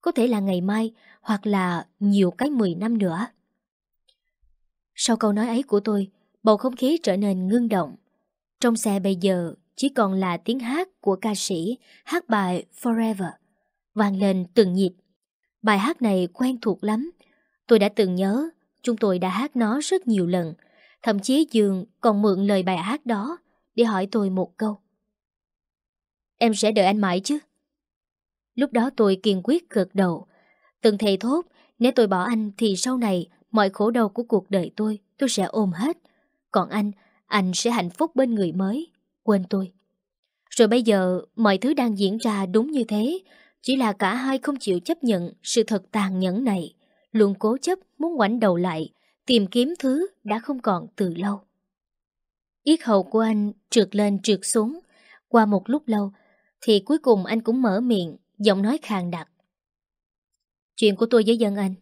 Có thể là ngày mai hoặc là nhiều cái 10 năm nữa. Sau câu nói ấy của tôi, bầu không khí trở nên ngưng động. Trong xe bây giờ chỉ còn là tiếng hát của ca sĩ hát bài Forever, vang lên từng nhịp. Bài hát này quen thuộc lắm. Tôi đã từng nhớ, chúng tôi đã hát nó rất nhiều lần. Thậm chí Dương còn mượn lời bài hát đó để hỏi tôi một câu. Em sẽ đợi anh mãi chứ Lúc đó tôi kiên quyết gật đầu Từng thầy thốt Nếu tôi bỏ anh thì sau này Mọi khổ đau của cuộc đời tôi Tôi sẽ ôm hết Còn anh, anh sẽ hạnh phúc bên người mới Quên tôi Rồi bây giờ mọi thứ đang diễn ra đúng như thế Chỉ là cả hai không chịu chấp nhận Sự thật tàn nhẫn này Luôn cố chấp muốn ngoảnh đầu lại Tìm kiếm thứ đã không còn từ lâu Yết hầu của anh trượt lên trượt xuống Qua một lúc lâu thì cuối cùng anh cũng mở miệng, giọng nói khàn đặc. Chuyện của tôi với dân anh.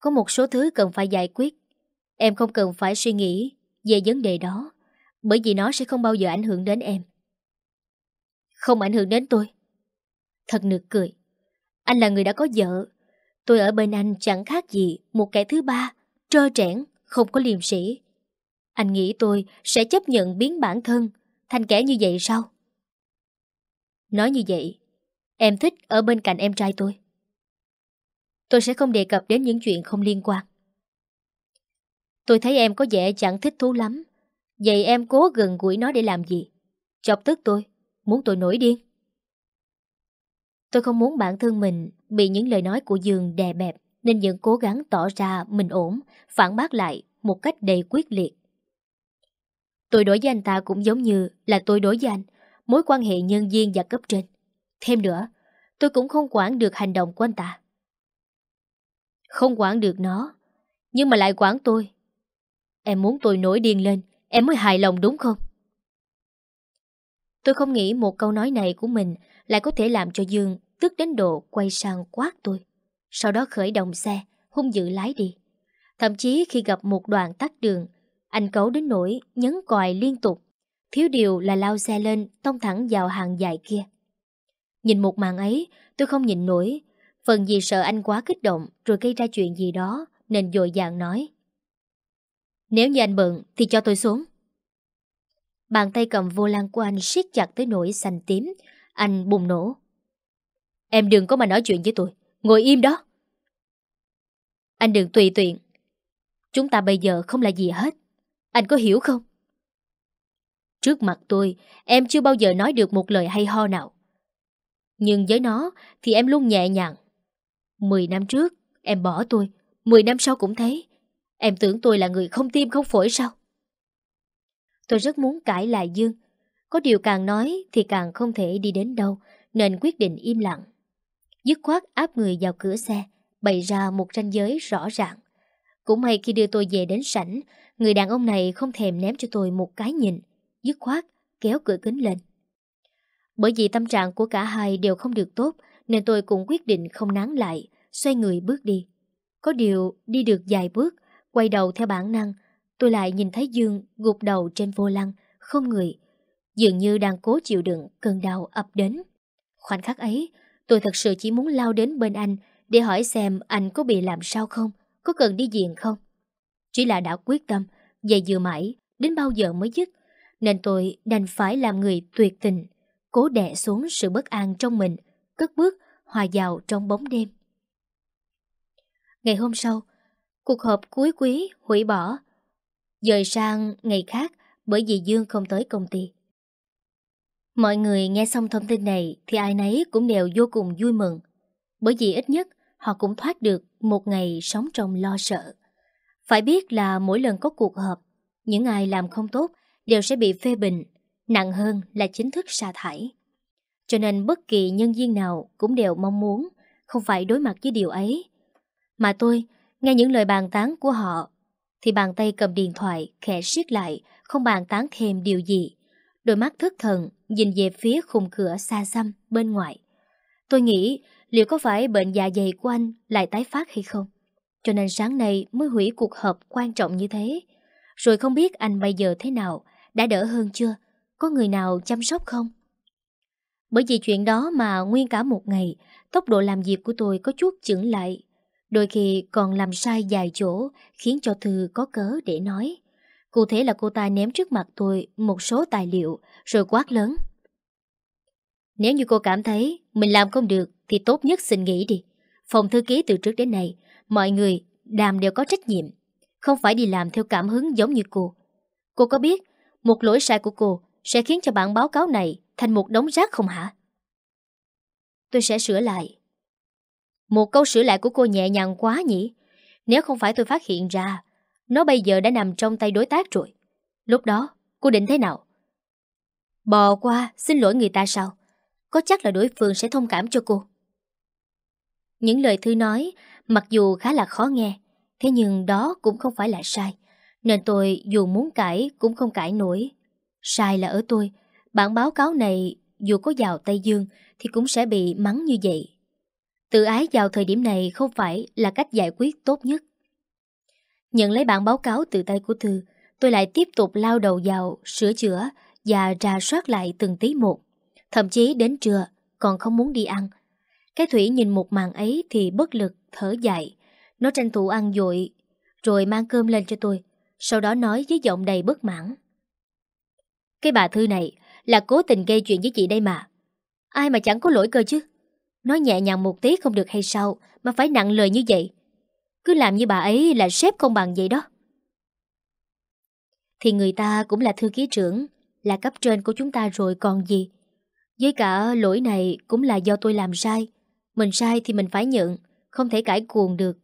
Có một số thứ cần phải giải quyết. Em không cần phải suy nghĩ về vấn đề đó, bởi vì nó sẽ không bao giờ ảnh hưởng đến em. Không ảnh hưởng đến tôi. Thật nực cười. Anh là người đã có vợ. Tôi ở bên anh chẳng khác gì một kẻ thứ ba, trơ trẽn, không có liềm sĩ. Anh nghĩ tôi sẽ chấp nhận biến bản thân thành kẻ như vậy sao? Nói như vậy, em thích ở bên cạnh em trai tôi. Tôi sẽ không đề cập đến những chuyện không liên quan. Tôi thấy em có vẻ chẳng thích thú lắm. Vậy em cố gần gũi nó để làm gì? Chọc tức tôi, muốn tôi nổi điên. Tôi không muốn bản thân mình bị những lời nói của Dương đè bẹp nên vẫn cố gắng tỏ ra mình ổn, phản bác lại một cách đầy quyết liệt. Tôi đối với anh ta cũng giống như là tôi đối với anh, mối quan hệ nhân viên và cấp trên. Thêm nữa, tôi cũng không quản được hành động của anh ta. Không quản được nó, nhưng mà lại quản tôi. Em muốn tôi nổi điên lên, em mới hài lòng đúng không? Tôi không nghĩ một câu nói này của mình lại có thể làm cho Dương tức đến độ quay sang quát tôi. Sau đó khởi động xe, hung dữ lái đi. Thậm chí khi gặp một đoạn tắt đường, anh cấu đến nỗi nhấn còi liên tục thiếu điều là lao xe lên, tông thẳng vào hàng dài kia. Nhìn một màn ấy, tôi không nhịn nổi, phần vì sợ anh quá kích động rồi gây ra chuyện gì đó, nên dội dàng nói. Nếu như anh bận thì cho tôi xuống. Bàn tay cầm vô lan của anh siết chặt tới nỗi xanh tím, anh bùng nổ. Em đừng có mà nói chuyện với tôi, ngồi im đó. Anh đừng tùy tiện. Chúng ta bây giờ không là gì hết. Anh có hiểu không? Trước mặt tôi, em chưa bao giờ nói được một lời hay ho nào. Nhưng với nó thì em luôn nhẹ nhàng. Mười năm trước, em bỏ tôi. Mười năm sau cũng thế. Em tưởng tôi là người không tim không phổi sao? Tôi rất muốn cãi lại Dương. Có điều càng nói thì càng không thể đi đến đâu, nên quyết định im lặng. Dứt khoát áp người vào cửa xe, bày ra một ranh giới rõ ràng. Cũng may khi đưa tôi về đến sảnh, người đàn ông này không thèm ném cho tôi một cái nhìn dứt khoát, kéo cửa kính lên. Bởi vì tâm trạng của cả hai đều không được tốt, nên tôi cũng quyết định không nán lại, xoay người bước đi. Có điều, đi được vài bước, quay đầu theo bản năng, tôi lại nhìn thấy Dương gục đầu trên vô lăng, không người, dường như đang cố chịu đựng cơn đau ập đến. Khoảnh khắc ấy, tôi thật sự chỉ muốn lao đến bên anh để hỏi xem anh có bị làm sao không, có cần đi viện không. Chỉ là đã quyết tâm, dày dừa mãi, đến bao giờ mới dứt, nên tôi đành phải làm người tuyệt tình, cố đè xuống sự bất an trong mình, cất bước hòa vào trong bóng đêm. Ngày hôm sau, cuộc họp cuối quý hủy bỏ, dời sang ngày khác bởi vì Dương không tới công ty. Mọi người nghe xong thông tin này thì ai nấy cũng đều vô cùng vui mừng, bởi vì ít nhất họ cũng thoát được một ngày sống trong lo sợ. Phải biết là mỗi lần có cuộc họp, những ai làm không tốt đều sẽ bị phê bình, nặng hơn là chính thức sa thải. Cho nên bất kỳ nhân viên nào cũng đều mong muốn không phải đối mặt với điều ấy. Mà tôi, nghe những lời bàn tán của họ, thì bàn tay cầm điện thoại khẽ siết lại, không bàn tán thêm điều gì. Đôi mắt thất thần nhìn về phía khung cửa xa xăm bên ngoài. Tôi nghĩ liệu có phải bệnh dạ dày của anh lại tái phát hay không? Cho nên sáng nay mới hủy cuộc họp quan trọng như thế. Rồi không biết anh bây giờ thế nào, đã đỡ hơn chưa? Có người nào chăm sóc không? Bởi vì chuyện đó mà nguyên cả một ngày, tốc độ làm việc của tôi có chút chững lại. Đôi khi còn làm sai vài chỗ, khiến cho Thư có cớ để nói. Cụ thể là cô ta ném trước mặt tôi một số tài liệu, rồi quát lớn. Nếu như cô cảm thấy mình làm không được thì tốt nhất xin nghỉ đi. Phòng thư ký từ trước đến nay, mọi người đàm đều có trách nhiệm, không phải đi làm theo cảm hứng giống như cô. Cô có biết một lỗi sai của cô sẽ khiến cho bản báo cáo này thành một đống rác không hả? Tôi sẽ sửa lại. Một câu sửa lại của cô nhẹ nhàng quá nhỉ? Nếu không phải tôi phát hiện ra, nó bây giờ đã nằm trong tay đối tác rồi. Lúc đó, cô định thế nào? Bò qua, xin lỗi người ta sao? Có chắc là đối phương sẽ thông cảm cho cô. Những lời Thư nói, mặc dù khá là khó nghe, thế nhưng đó cũng không phải là sai. Nên tôi dù muốn cãi cũng không cãi nổi Sai là ở tôi Bản báo cáo này dù có vào Tây Dương Thì cũng sẽ bị mắng như vậy Tự ái vào thời điểm này không phải là cách giải quyết tốt nhất Nhận lấy bản báo cáo từ tay của Thư Tôi lại tiếp tục lao đầu vào Sửa chữa và ra soát lại từng tí một Thậm chí đến trưa còn không muốn đi ăn Cái Thủy nhìn một màn ấy thì bất lực thở dài Nó tranh thủ ăn dội Rồi mang cơm lên cho tôi sau đó nói với giọng đầy bất mãn. Cái bà Thư này là cố tình gây chuyện với chị đây mà. Ai mà chẳng có lỗi cơ chứ. Nói nhẹ nhàng một tí không được hay sao mà phải nặng lời như vậy. Cứ làm như bà ấy là sếp không bằng vậy đó. Thì người ta cũng là thư ký trưởng, là cấp trên của chúng ta rồi còn gì. Với cả lỗi này cũng là do tôi làm sai. Mình sai thì mình phải nhận, không thể cãi cuồng được.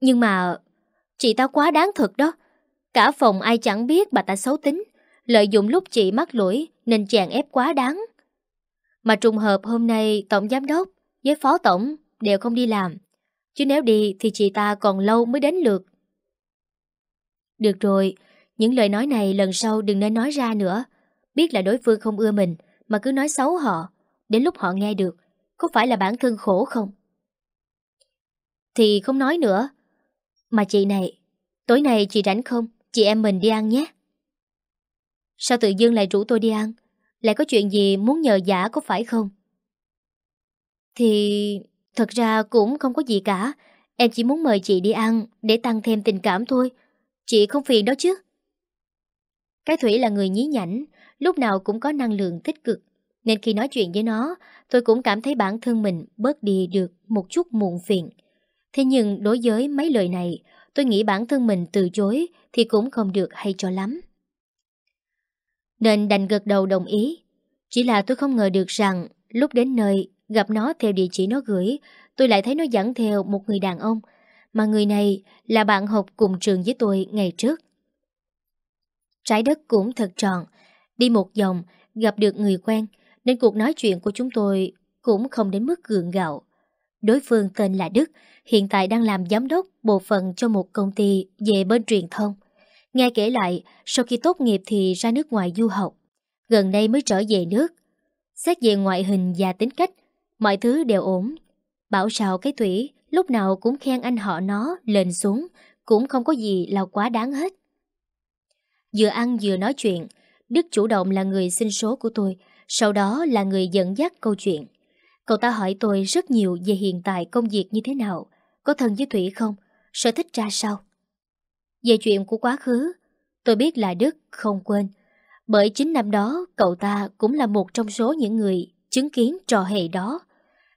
Nhưng mà Chị ta quá đáng thật đó. Cả phòng ai chẳng biết bà ta xấu tính, lợi dụng lúc chị mắc lỗi nên chàng ép quá đáng. Mà trùng hợp hôm nay tổng giám đốc với phó tổng đều không đi làm. Chứ nếu đi thì chị ta còn lâu mới đến lượt. Được rồi, những lời nói này lần sau đừng nên nói ra nữa. Biết là đối phương không ưa mình mà cứ nói xấu họ. Đến lúc họ nghe được, có phải là bản thân khổ không? Thì không nói nữa, mà chị này, tối nay chị rảnh không? Chị em mình đi ăn nhé. Sao tự dưng lại rủ tôi đi ăn? Lại có chuyện gì muốn nhờ giả có phải không? Thì thật ra cũng không có gì cả. Em chỉ muốn mời chị đi ăn để tăng thêm tình cảm thôi. Chị không phiền đó chứ. Cái Thủy là người nhí nhảnh, lúc nào cũng có năng lượng tích cực. Nên khi nói chuyện với nó, tôi cũng cảm thấy bản thân mình bớt đi được một chút muộn phiền. Thế nhưng đối với mấy lời này, tôi nghĩ bản thân mình từ chối thì cũng không được hay cho lắm. Nên đành gật đầu đồng ý. Chỉ là tôi không ngờ được rằng lúc đến nơi gặp nó theo địa chỉ nó gửi, tôi lại thấy nó dẫn theo một người đàn ông, mà người này là bạn học cùng trường với tôi ngày trước. Trái đất cũng thật tròn, đi một vòng gặp được người quen, nên cuộc nói chuyện của chúng tôi cũng không đến mức gượng gạo. Đối phương tên là Đức, hiện tại đang làm giám đốc bộ phận cho một công ty về bên truyền thông. Nghe kể lại, sau khi tốt nghiệp thì ra nước ngoài du học, gần đây mới trở về nước. Xét về ngoại hình và tính cách, mọi thứ đều ổn. Bảo sao cái Thủy lúc nào cũng khen anh họ nó lên xuống, cũng không có gì là quá đáng hết. Vừa ăn vừa nói chuyện, Đức chủ động là người xin số của tôi, sau đó là người dẫn dắt câu chuyện. Cậu ta hỏi tôi rất nhiều về hiện tại công việc như thế nào, có thân với Thủy không? Sở thích ra sao? Về chuyện của quá khứ, tôi biết là Đức không quên. Bởi chính năm đó, cậu ta cũng là một trong số những người chứng kiến trò hề đó.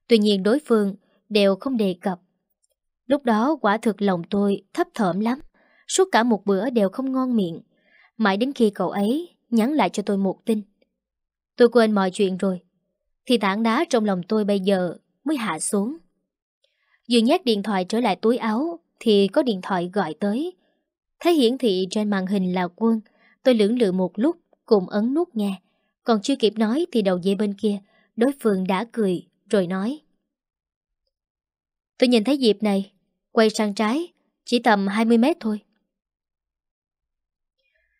Tuy nhiên đối phương đều không đề cập. Lúc đó quả thực lòng tôi thấp thởm lắm. Suốt cả một bữa đều không ngon miệng. Mãi đến khi cậu ấy nhắn lại cho tôi một tin. Tôi quên mọi chuyện rồi. Thì tảng đá trong lòng tôi bây giờ mới hạ xuống. Vừa nhét điện thoại trở lại túi áo Thì có điện thoại gọi tới Thấy hiển thị trên màn hình là quân Tôi lưỡng lự một lúc Cùng ấn nút nghe Còn chưa kịp nói thì đầu dây bên kia Đối phương đã cười rồi nói Tôi nhìn thấy dịp này Quay sang trái Chỉ tầm 20 mét thôi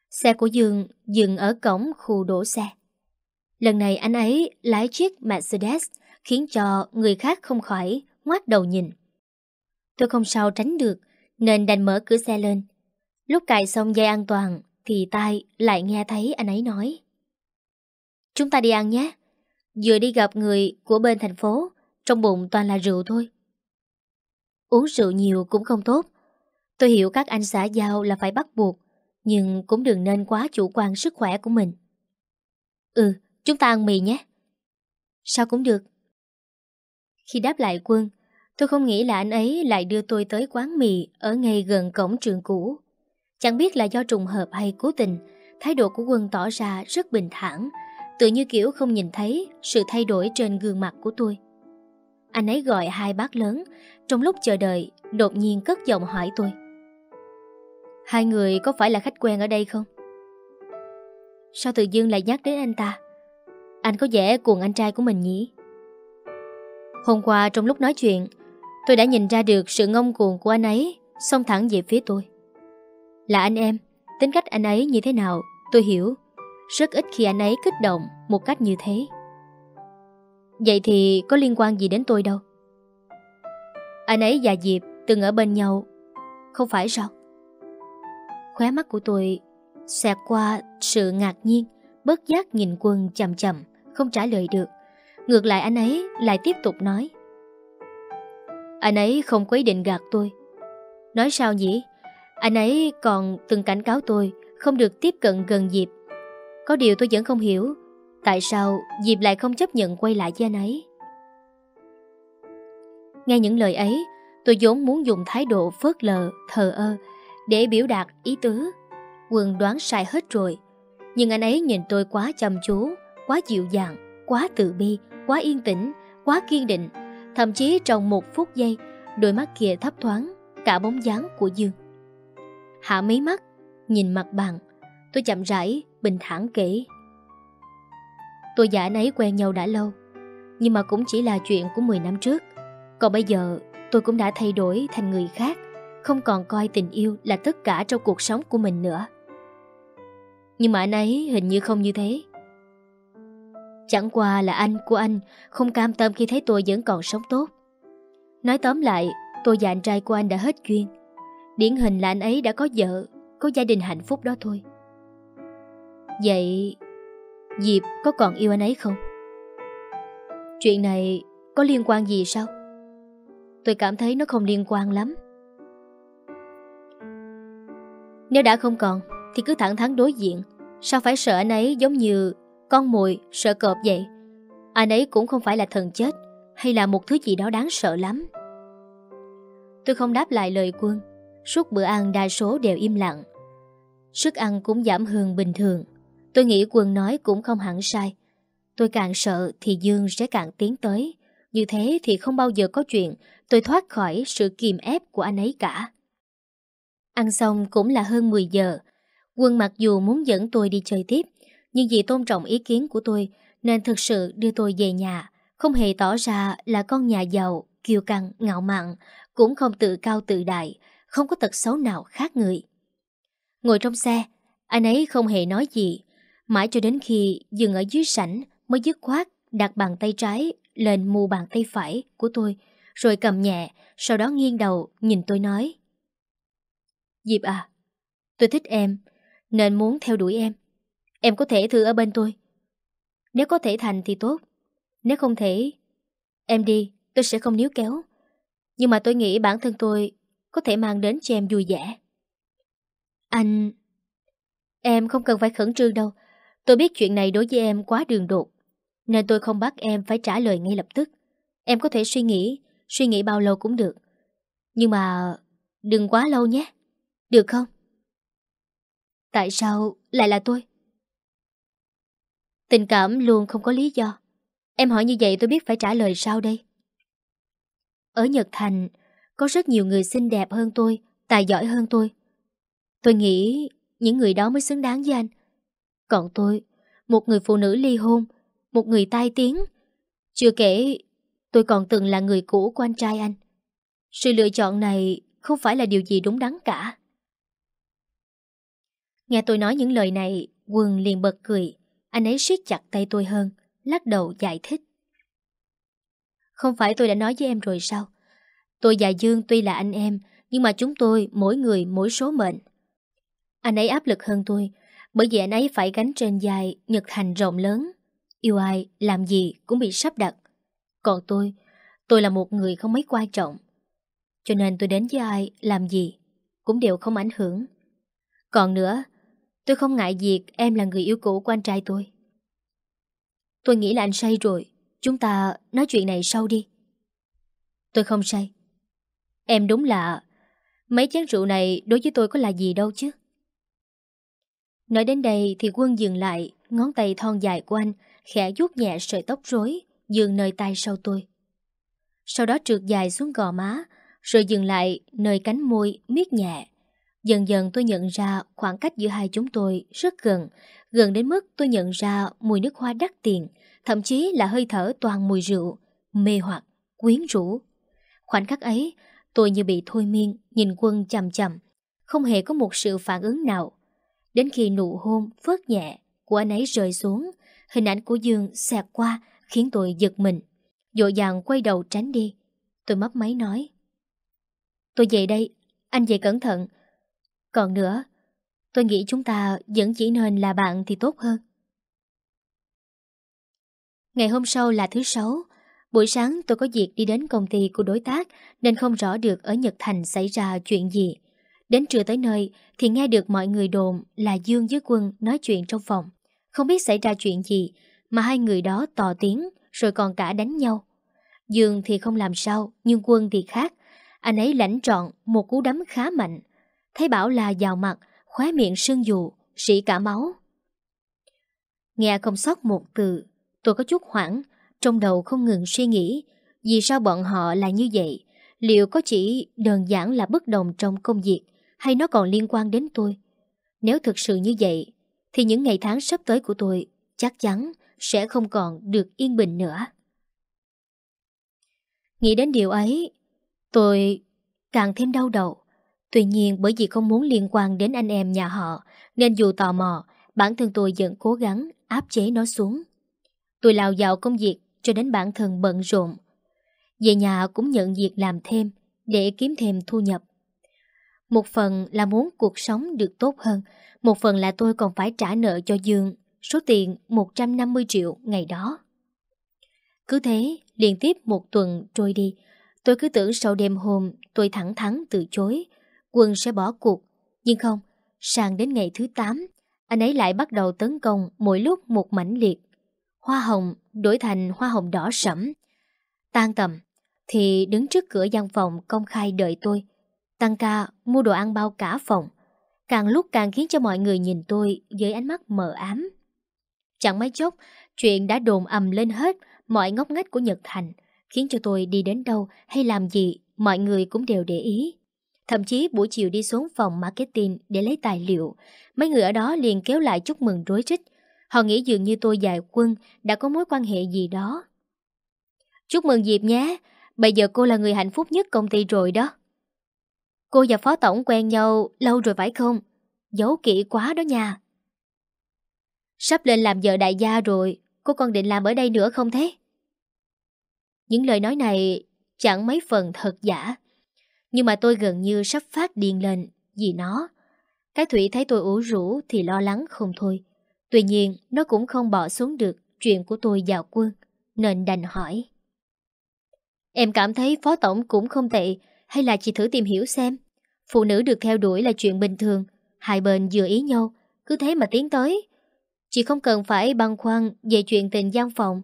Xe của Dương dừng ở cổng khu đổ xe Lần này anh ấy lái chiếc Mercedes khiến cho người khác không khỏi ngoát đầu nhìn. Tôi không sao tránh được Nên đành mở cửa xe lên Lúc cài xong dây an toàn Thì tai lại nghe thấy anh ấy nói Chúng ta đi ăn nhé Vừa đi gặp người của bên thành phố Trong bụng toàn là rượu thôi Uống rượu nhiều cũng không tốt Tôi hiểu các anh xã giao là phải bắt buộc Nhưng cũng đừng nên quá chủ quan sức khỏe của mình Ừ, chúng ta ăn mì nhé Sao cũng được Khi đáp lại quân Tôi không nghĩ là anh ấy lại đưa tôi tới quán mì ở ngay gần cổng trường cũ. Chẳng biết là do trùng hợp hay cố tình, thái độ của quân tỏ ra rất bình thản, tự như kiểu không nhìn thấy sự thay đổi trên gương mặt của tôi. Anh ấy gọi hai bác lớn, trong lúc chờ đợi, đột nhiên cất giọng hỏi tôi. Hai người có phải là khách quen ở đây không? Sao tự dưng lại nhắc đến anh ta? Anh có vẻ cuồng anh trai của mình nhỉ? Hôm qua trong lúc nói chuyện, Tôi đã nhìn ra được sự ngông cuồng của anh ấy Xông thẳng về phía tôi Là anh em Tính cách anh ấy như thế nào Tôi hiểu Rất ít khi anh ấy kích động Một cách như thế Vậy thì có liên quan gì đến tôi đâu Anh ấy và Diệp từng ở bên nhau Không phải sao Khóe mắt của tôi Xẹt qua sự ngạc nhiên Bớt giác nhìn quân chậm chậm Không trả lời được Ngược lại anh ấy lại tiếp tục nói anh ấy không quyết định gạt tôi Nói sao nhỉ Anh ấy còn từng cảnh cáo tôi Không được tiếp cận gần Diệp Có điều tôi vẫn không hiểu Tại sao Diệp lại không chấp nhận quay lại với anh ấy Nghe những lời ấy Tôi vốn muốn dùng thái độ phớt lờ, thờ ơ Để biểu đạt ý tứ quần đoán sai hết rồi Nhưng anh ấy nhìn tôi quá chăm chú Quá dịu dàng, quá tự bi Quá yên tĩnh, quá kiên định Thậm chí trong một phút giây, đôi mắt kia thấp thoáng cả bóng dáng của Dương. Hạ mí mắt, nhìn mặt bàn, tôi chậm rãi, bình thản kể. Tôi giả nấy quen nhau đã lâu, nhưng mà cũng chỉ là chuyện của 10 năm trước. Còn bây giờ, tôi cũng đã thay đổi thành người khác, không còn coi tình yêu là tất cả trong cuộc sống của mình nữa. Nhưng mà anh ấy hình như không như thế. Chẳng qua là anh của anh không cam tâm khi thấy tôi vẫn còn sống tốt. Nói tóm lại, tôi và anh trai của anh đã hết duyên. Điển hình là anh ấy đã có vợ, có gia đình hạnh phúc đó thôi. Vậy, Diệp có còn yêu anh ấy không? Chuyện này có liên quan gì sao? Tôi cảm thấy nó không liên quan lắm. Nếu đã không còn, thì cứ thẳng thắn đối diện. Sao phải sợ anh ấy giống như con muội sợ cọp vậy Anh ấy cũng không phải là thần chết Hay là một thứ gì đó đáng sợ lắm Tôi không đáp lại lời quân Suốt bữa ăn đa số đều im lặng Sức ăn cũng giảm hơn bình thường Tôi nghĩ quân nói cũng không hẳn sai Tôi càng sợ thì Dương sẽ càng tiến tới Như thế thì không bao giờ có chuyện Tôi thoát khỏi sự kìm ép của anh ấy cả Ăn xong cũng là hơn 10 giờ Quân mặc dù muốn dẫn tôi đi chơi tiếp nhưng vì tôn trọng ý kiến của tôi nên thực sự đưa tôi về nhà, không hề tỏ ra là con nhà giàu, kiêu căng, ngạo mạn, cũng không tự cao tự đại, không có tật xấu nào khác người. Ngồi trong xe, anh ấy không hề nói gì, mãi cho đến khi dừng ở dưới sảnh mới dứt khoát đặt bàn tay trái lên mu bàn tay phải của tôi, rồi cầm nhẹ, sau đó nghiêng đầu nhìn tôi nói. Diệp à, tôi thích em, nên muốn theo đuổi em. Em có thể thử ở bên tôi. Nếu có thể thành thì tốt. Nếu không thể, em đi, tôi sẽ không níu kéo. Nhưng mà tôi nghĩ bản thân tôi có thể mang đến cho em vui vẻ. Anh... Em không cần phải khẩn trương đâu. Tôi biết chuyện này đối với em quá đường đột. Nên tôi không bắt em phải trả lời ngay lập tức. Em có thể suy nghĩ, suy nghĩ bao lâu cũng được. Nhưng mà đừng quá lâu nhé. Được không? Tại sao lại là tôi? Tình cảm luôn không có lý do. Em hỏi như vậy tôi biết phải trả lời sao đây? Ở Nhật Thành, có rất nhiều người xinh đẹp hơn tôi, tài giỏi hơn tôi. Tôi nghĩ những người đó mới xứng đáng với anh. Còn tôi, một người phụ nữ ly hôn, một người tai tiếng. Chưa kể, tôi còn từng là người cũ của anh trai anh. Sự lựa chọn này không phải là điều gì đúng đắn cả. Nghe tôi nói những lời này, Quân liền bật cười. Anh ấy siết chặt tay tôi hơn, lắc đầu giải thích. Không phải tôi đã nói với em rồi sao? Tôi và Dương tuy là anh em, nhưng mà chúng tôi mỗi người mỗi số mệnh. Anh ấy áp lực hơn tôi, bởi vì anh ấy phải gánh trên dài nhật hành rộng lớn. Yêu ai, làm gì cũng bị sắp đặt. Còn tôi, tôi là một người không mấy quan trọng. Cho nên tôi đến với ai, làm gì, cũng đều không ảnh hưởng. Còn nữa, Tôi không ngại việc em là người yêu cũ của anh trai tôi. Tôi nghĩ là anh say rồi. Chúng ta nói chuyện này sau đi. Tôi không say. Em đúng là mấy chén rượu này đối với tôi có là gì đâu chứ. Nói đến đây thì quân dừng lại, ngón tay thon dài của anh khẽ vuốt nhẹ sợi tóc rối, dừng nơi tay sau tôi. Sau đó trượt dài xuống gò má, rồi dừng lại nơi cánh môi miết nhẹ. Dần dần tôi nhận ra khoảng cách giữa hai chúng tôi rất gần, gần đến mức tôi nhận ra mùi nước hoa đắt tiền, thậm chí là hơi thở toàn mùi rượu, mê hoặc, quyến rũ. Khoảnh khắc ấy, tôi như bị thôi miên, nhìn quân chằm chằm, không hề có một sự phản ứng nào. Đến khi nụ hôn phớt nhẹ của anh ấy rơi xuống, hình ảnh của Dương xẹt qua khiến tôi giật mình, dội dàng quay đầu tránh đi. Tôi mấp máy nói. Tôi về đây, anh về cẩn thận, còn nữa, tôi nghĩ chúng ta vẫn chỉ nên là bạn thì tốt hơn. Ngày hôm sau là thứ sáu, buổi sáng tôi có việc đi đến công ty của đối tác nên không rõ được ở Nhật Thành xảy ra chuyện gì. Đến trưa tới nơi thì nghe được mọi người đồn là Dương với Quân nói chuyện trong phòng. Không biết xảy ra chuyện gì mà hai người đó tò tiếng rồi còn cả đánh nhau. Dương thì không làm sao nhưng Quân thì khác. Anh ấy lãnh trọn một cú đấm khá mạnh Thấy Bảo là vào mặt, khóe miệng sưng dù, rỉ cả máu. Nghe không sót một từ, tôi có chút hoảng, trong đầu không ngừng suy nghĩ, vì sao bọn họ lại như vậy? Liệu có chỉ đơn giản là bất đồng trong công việc hay nó còn liên quan đến tôi? Nếu thực sự như vậy, thì những ngày tháng sắp tới của tôi chắc chắn sẽ không còn được yên bình nữa. Nghĩ đến điều ấy, tôi càng thêm đau đầu. Tuy nhiên bởi vì không muốn liên quan đến anh em nhà họ, nên dù tò mò, bản thân tôi vẫn cố gắng áp chế nó xuống. Tôi lao vào công việc cho đến bản thân bận rộn. Về nhà cũng nhận việc làm thêm để kiếm thêm thu nhập. Một phần là muốn cuộc sống được tốt hơn, một phần là tôi còn phải trả nợ cho Dương số tiền 150 triệu ngày đó. Cứ thế, liên tiếp một tuần trôi đi, tôi cứ tưởng sau đêm hôm tôi thẳng thắn từ chối, quân sẽ bỏ cuộc. Nhưng không, sang đến ngày thứ 8, anh ấy lại bắt đầu tấn công mỗi lúc một mãnh liệt. Hoa hồng đổi thành hoa hồng đỏ sẫm. Tan tầm, thì đứng trước cửa gian phòng công khai đợi tôi. Tăng ca mua đồ ăn bao cả phòng. Càng lúc càng khiến cho mọi người nhìn tôi với ánh mắt mờ ám. Chẳng mấy chốc, chuyện đã đồn ầm lên hết mọi ngóc ngách của Nhật Thành, khiến cho tôi đi đến đâu hay làm gì mọi người cũng đều để ý. Thậm chí buổi chiều đi xuống phòng marketing để lấy tài liệu, mấy người ở đó liền kéo lại chúc mừng rối rít. Họ nghĩ dường như tôi dài quân đã có mối quan hệ gì đó. Chúc mừng dịp nhé, bây giờ cô là người hạnh phúc nhất công ty rồi đó. Cô và Phó Tổng quen nhau lâu rồi phải không? Giấu kỹ quá đó nha. Sắp lên làm vợ đại gia rồi, cô còn định làm ở đây nữa không thế? Những lời nói này chẳng mấy phần thật giả. Nhưng mà tôi gần như sắp phát điên lên vì nó. Cái Thủy thấy tôi ủ rũ thì lo lắng không thôi. Tuy nhiên, nó cũng không bỏ xuống được chuyện của tôi vào quân, nên đành hỏi. Em cảm thấy phó tổng cũng không tệ, hay là chị thử tìm hiểu xem. Phụ nữ được theo đuổi là chuyện bình thường, hai bên vừa ý nhau, cứ thế mà tiến tới. Chị không cần phải băn khoăn về chuyện tình gian phòng.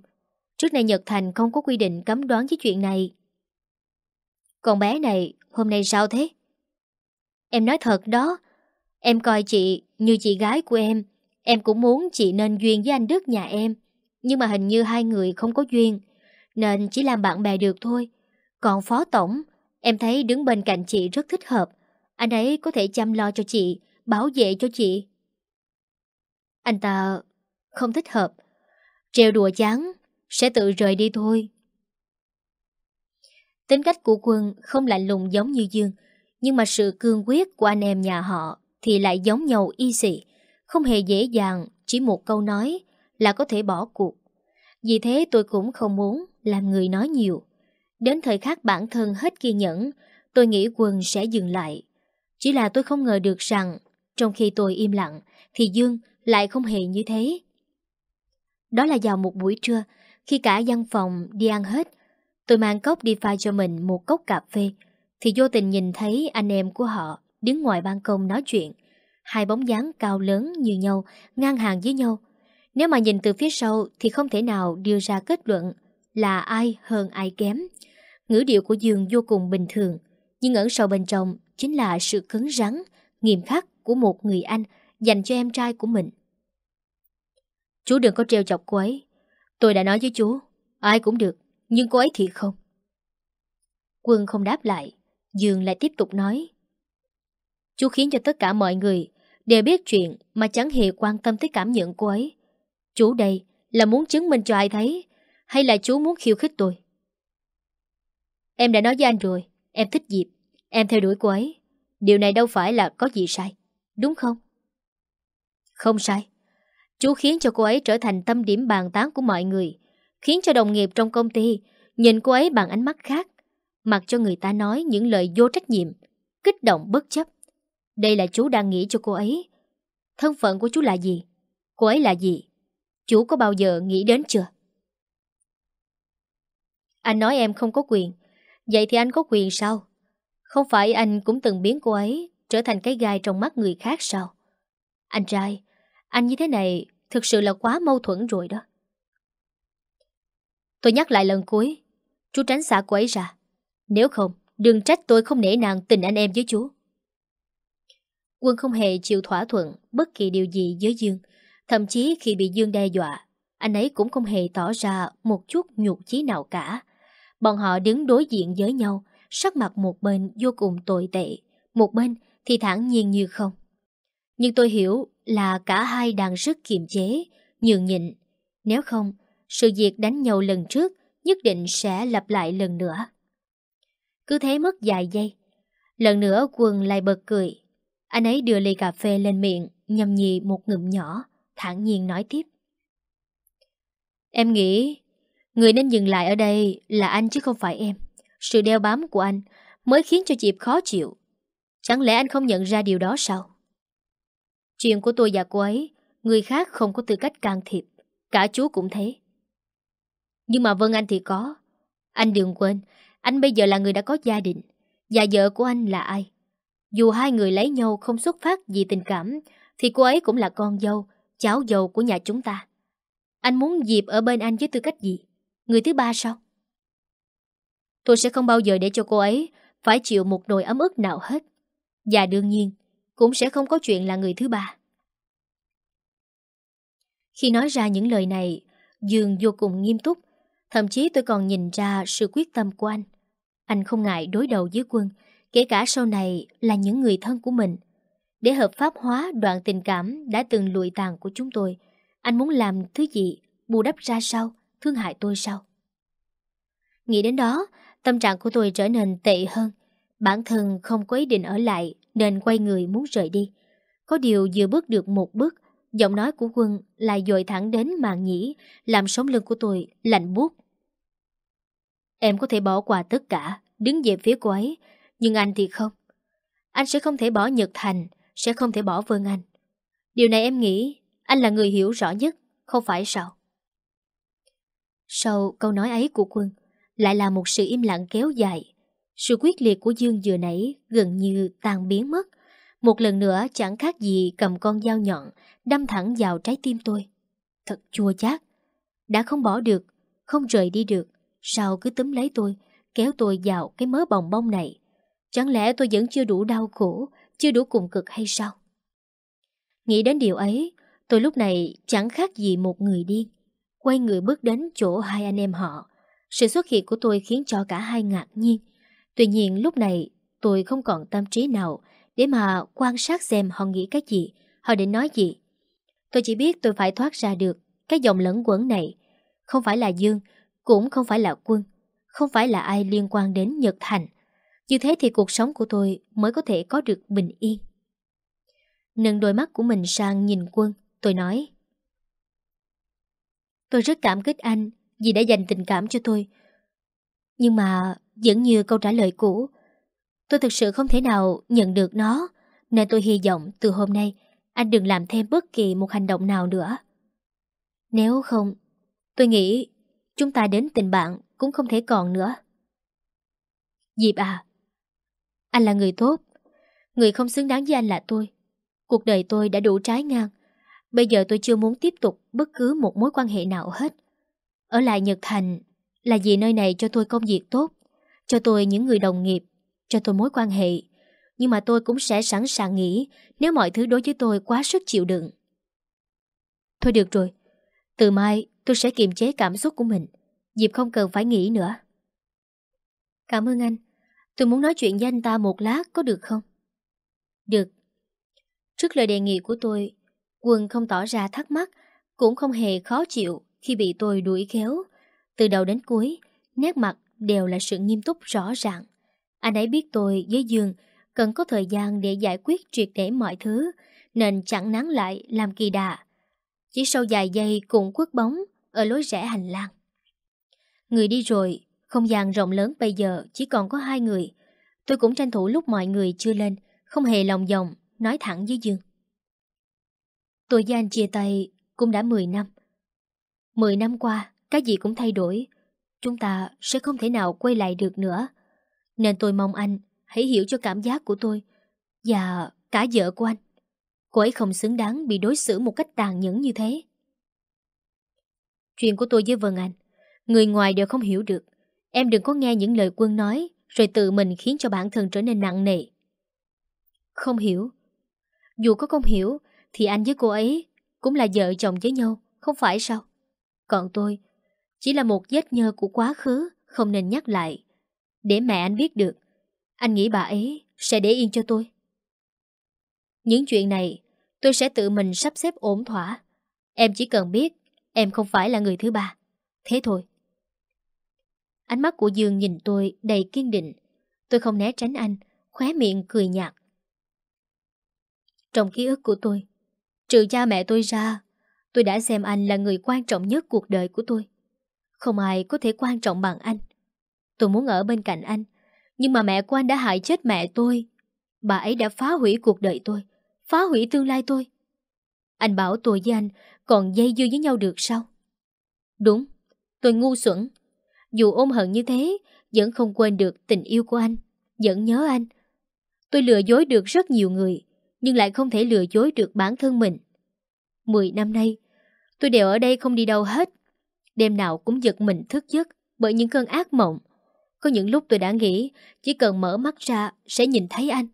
Trước nay Nhật Thành không có quy định cấm đoán với chuyện này. Con bé này Hôm nay sao thế? Em nói thật đó. Em coi chị như chị gái của em. Em cũng muốn chị nên duyên với anh Đức nhà em. Nhưng mà hình như hai người không có duyên. Nên chỉ làm bạn bè được thôi. Còn phó tổng, em thấy đứng bên cạnh chị rất thích hợp. Anh ấy có thể chăm lo cho chị, bảo vệ cho chị. Anh ta không thích hợp. Trêu đùa chán, sẽ tự rời đi thôi. Tính cách của quân không lạnh lùng giống như Dương, nhưng mà sự cương quyết của anh em nhà họ thì lại giống nhau y xì, không hề dễ dàng, chỉ một câu nói là có thể bỏ cuộc. Vì thế tôi cũng không muốn làm người nói nhiều. Đến thời khắc bản thân hết kiên nhẫn, tôi nghĩ quân sẽ dừng lại. Chỉ là tôi không ngờ được rằng, trong khi tôi im lặng, thì Dương lại không hề như thế. Đó là vào một buổi trưa, khi cả văn phòng đi ăn hết, Tôi mang cốc đi pha cho mình một cốc cà phê Thì vô tình nhìn thấy anh em của họ Đứng ngoài ban công nói chuyện Hai bóng dáng cao lớn như nhau Ngang hàng với nhau Nếu mà nhìn từ phía sau Thì không thể nào đưa ra kết luận Là ai hơn ai kém Ngữ điệu của Dương vô cùng bình thường Nhưng ẩn sâu bên trong Chính là sự cứng rắn Nghiêm khắc của một người anh Dành cho em trai của mình Chú đừng có treo chọc cô ấy Tôi đã nói với chú Ai cũng được nhưng cô ấy thì không. Quân không đáp lại, Dương lại tiếp tục nói. Chú khiến cho tất cả mọi người đều biết chuyện mà chẳng hề quan tâm tới cảm nhận cô ấy. Chú đây là muốn chứng minh cho ai thấy hay là chú muốn khiêu khích tôi? Em đã nói với anh rồi, em thích Diệp, em theo đuổi cô ấy. Điều này đâu phải là có gì sai, đúng không? Không sai. Chú khiến cho cô ấy trở thành tâm điểm bàn tán của mọi người khiến cho đồng nghiệp trong công ty nhìn cô ấy bằng ánh mắt khác, mặc cho người ta nói những lời vô trách nhiệm, kích động bất chấp. Đây là chú đang nghĩ cho cô ấy. Thân phận của chú là gì? Cô ấy là gì? Chú có bao giờ nghĩ đến chưa? Anh nói em không có quyền. Vậy thì anh có quyền sao? Không phải anh cũng từng biến cô ấy trở thành cái gai trong mắt người khác sao? Anh trai, anh như thế này thực sự là quá mâu thuẫn rồi đó. Tôi nhắc lại lần cuối, chú tránh xả cô ấy ra. Nếu không, đừng trách tôi không nể nàng tình anh em với chú. Quân không hề chịu thỏa thuận bất kỳ điều gì với Dương, thậm chí khi bị Dương đe dọa, anh ấy cũng không hề tỏ ra một chút nhục chí nào cả. Bọn họ đứng đối diện với nhau, sắc mặt một bên vô cùng tồi tệ, một bên thì thản nhiên như không. Nhưng tôi hiểu là cả hai đang rất kiềm chế, nhường nhịn. Nếu không, sự việc đánh nhau lần trước nhất định sẽ lặp lại lần nữa. Cứ thế mất vài giây. Lần nữa quân lại bật cười. Anh ấy đưa ly cà phê lên miệng, nhâm nhì một ngụm nhỏ, thản nhiên nói tiếp. Em nghĩ, người nên dừng lại ở đây là anh chứ không phải em. Sự đeo bám của anh mới khiến cho Diệp khó chịu. Chẳng lẽ anh không nhận ra điều đó sao? Chuyện của tôi và cô ấy, người khác không có tư cách can thiệp. Cả chú cũng thế. Nhưng mà Vân Anh thì có. Anh đừng quên, anh bây giờ là người đã có gia đình. Và vợ của anh là ai? Dù hai người lấy nhau không xuất phát vì tình cảm, thì cô ấy cũng là con dâu, cháu dâu của nhà chúng ta. Anh muốn Diệp ở bên anh với tư cách gì? Người thứ ba sao? Tôi sẽ không bao giờ để cho cô ấy phải chịu một nỗi ấm ức nào hết. Và đương nhiên, cũng sẽ không có chuyện là người thứ ba. Khi nói ra những lời này, Dương vô cùng nghiêm túc, Thậm chí tôi còn nhìn ra sự quyết tâm của anh. Anh không ngại đối đầu với quân, kể cả sau này là những người thân của mình. Để hợp pháp hóa đoạn tình cảm đã từng lụi tàn của chúng tôi, anh muốn làm thứ gì, bù đắp ra sao, thương hại tôi sao? Nghĩ đến đó, tâm trạng của tôi trở nên tệ hơn. Bản thân không có ý định ở lại nên quay người muốn rời đi. Có điều vừa bước được một bước, giọng nói của quân lại dội thẳng đến màng nhĩ, làm sống lưng của tôi lạnh buốt Em có thể bỏ qua tất cả Đứng về phía cô ấy Nhưng anh thì không Anh sẽ không thể bỏ Nhật Thành Sẽ không thể bỏ Vân Anh Điều này em nghĩ Anh là người hiểu rõ nhất Không phải sao Sau câu nói ấy của Quân Lại là một sự im lặng kéo dài Sự quyết liệt của Dương vừa nãy Gần như tan biến mất Một lần nữa chẳng khác gì cầm con dao nhọn Đâm thẳng vào trái tim tôi Thật chua chát Đã không bỏ được Không rời đi được Sao cứ túm lấy tôi Kéo tôi vào cái mớ bồng bông này Chẳng lẽ tôi vẫn chưa đủ đau khổ Chưa đủ cùng cực hay sao Nghĩ đến điều ấy Tôi lúc này chẳng khác gì một người điên Quay người bước đến chỗ hai anh em họ Sự xuất hiện của tôi khiến cho cả hai ngạc nhiên Tuy nhiên lúc này Tôi không còn tâm trí nào Để mà quan sát xem họ nghĩ cái gì Họ định nói gì Tôi chỉ biết tôi phải thoát ra được Cái dòng lẫn quẩn này Không phải là Dương cũng không phải là quân, không phải là ai liên quan đến Nhật Thành. Như thế thì cuộc sống của tôi mới có thể có được bình yên. Nâng đôi mắt của mình sang nhìn quân, tôi nói. Tôi rất cảm kích anh vì đã dành tình cảm cho tôi. Nhưng mà vẫn như câu trả lời cũ, tôi thực sự không thể nào nhận được nó, nên tôi hy vọng từ hôm nay anh đừng làm thêm bất kỳ một hành động nào nữa. Nếu không, tôi nghĩ Chúng ta đến tình bạn cũng không thể còn nữa. Diệp à, anh là người tốt. Người không xứng đáng với anh là tôi. Cuộc đời tôi đã đủ trái ngang. Bây giờ tôi chưa muốn tiếp tục bất cứ một mối quan hệ nào hết. Ở lại Nhật Thành là vì nơi này cho tôi công việc tốt, cho tôi những người đồng nghiệp, cho tôi mối quan hệ. Nhưng mà tôi cũng sẽ sẵn sàng nghĩ nếu mọi thứ đối với tôi quá sức chịu đựng. Thôi được rồi, từ mai Tôi sẽ kiềm chế cảm xúc của mình Diệp không cần phải nghĩ nữa Cảm ơn anh Tôi muốn nói chuyện với anh ta một lát có được không? Được Trước lời đề nghị của tôi Quân không tỏ ra thắc mắc Cũng không hề khó chịu khi bị tôi đuổi khéo Từ đầu đến cuối Nét mặt đều là sự nghiêm túc rõ ràng Anh ấy biết tôi với Dương Cần có thời gian để giải quyết triệt để mọi thứ Nên chẳng nán lại làm kỳ đà Chỉ sau vài giây cùng quất bóng ở lối rẽ hành lang. Người đi rồi, không gian rộng lớn bây giờ chỉ còn có hai người. Tôi cũng tranh thủ lúc mọi người chưa lên, không hề lòng vòng, nói thẳng với Dương. Tôi với anh chia tay cũng đã 10 năm. 10 năm qua, cái gì cũng thay đổi. Chúng ta sẽ không thể nào quay lại được nữa. Nên tôi mong anh hãy hiểu cho cảm giác của tôi và cả vợ của anh. Cô ấy không xứng đáng bị đối xử một cách tàn nhẫn như thế. Chuyện của tôi với Vân Anh Người ngoài đều không hiểu được Em đừng có nghe những lời quân nói Rồi tự mình khiến cho bản thân trở nên nặng nề Không hiểu Dù có không hiểu Thì anh với cô ấy Cũng là vợ chồng với nhau Không phải sao Còn tôi Chỉ là một vết nhơ của quá khứ Không nên nhắc lại Để mẹ anh biết được Anh nghĩ bà ấy sẽ để yên cho tôi Những chuyện này Tôi sẽ tự mình sắp xếp ổn thỏa Em chỉ cần biết Em không phải là người thứ ba Thế thôi Ánh mắt của Dương nhìn tôi đầy kiên định Tôi không né tránh anh Khóe miệng cười nhạt Trong ký ức của tôi Trừ cha mẹ tôi ra Tôi đã xem anh là người quan trọng nhất cuộc đời của tôi Không ai có thể quan trọng bằng anh Tôi muốn ở bên cạnh anh Nhưng mà mẹ của anh đã hại chết mẹ tôi Bà ấy đã phá hủy cuộc đời tôi Phá hủy tương lai tôi Anh bảo tôi với anh còn dây dưa với nhau được sao? Đúng, tôi ngu xuẩn. Dù ôm hận như thế, vẫn không quên được tình yêu của anh, vẫn nhớ anh. Tôi lừa dối được rất nhiều người, nhưng lại không thể lừa dối được bản thân mình. Mười năm nay, tôi đều ở đây không đi đâu hết. Đêm nào cũng giật mình thức giấc bởi những cơn ác mộng. Có những lúc tôi đã nghĩ chỉ cần mở mắt ra sẽ nhìn thấy anh.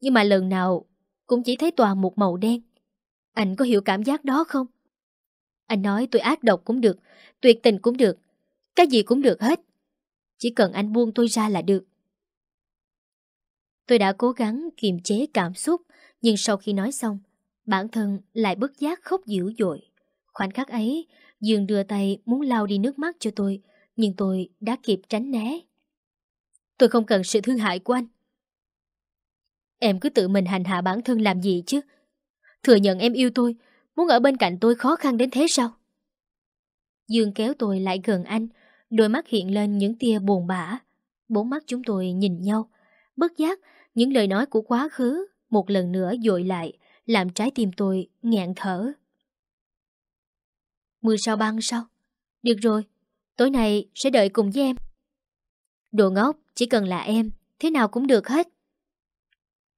Nhưng mà lần nào cũng chỉ thấy toàn một màu đen. Anh có hiểu cảm giác đó không? Anh nói tôi ác độc cũng được, tuyệt tình cũng được, cái gì cũng được hết. Chỉ cần anh buông tôi ra là được. Tôi đã cố gắng kiềm chế cảm xúc, nhưng sau khi nói xong, bản thân lại bất giác khóc dữ dội. Khoảnh khắc ấy, Dương đưa tay muốn lau đi nước mắt cho tôi, nhưng tôi đã kịp tránh né. Tôi không cần sự thương hại của anh. Em cứ tự mình hành hạ bản thân làm gì chứ? Thừa nhận em yêu tôi Muốn ở bên cạnh tôi khó khăn đến thế sao? Dương kéo tôi lại gần anh, đôi mắt hiện lên những tia buồn bã. Bốn mắt chúng tôi nhìn nhau, bất giác những lời nói của quá khứ một lần nữa dội lại, làm trái tim tôi nghẹn thở. Mưa sao băng sao? Được rồi, tối nay sẽ đợi cùng với em. Đồ ngốc, chỉ cần là em, thế nào cũng được hết.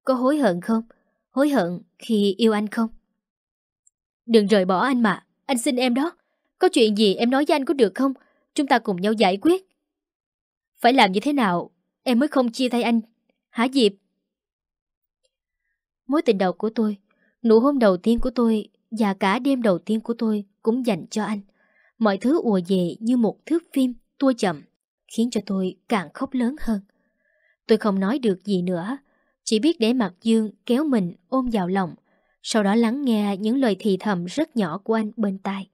Có hối hận không? Hối hận khi yêu anh không? Đừng rời bỏ anh mà, anh xin em đó. Có chuyện gì em nói với anh có được không? Chúng ta cùng nhau giải quyết. Phải làm như thế nào em mới không chia tay anh? Hả Diệp? Mối tình đầu của tôi, nụ hôn đầu tiên của tôi và cả đêm đầu tiên của tôi cũng dành cho anh. Mọi thứ ùa về như một thước phim tua chậm, khiến cho tôi càng khóc lớn hơn. Tôi không nói được gì nữa, chỉ biết để mặt Dương kéo mình ôm vào lòng, sau đó lắng nghe những lời thì thầm rất nhỏ của anh bên tai.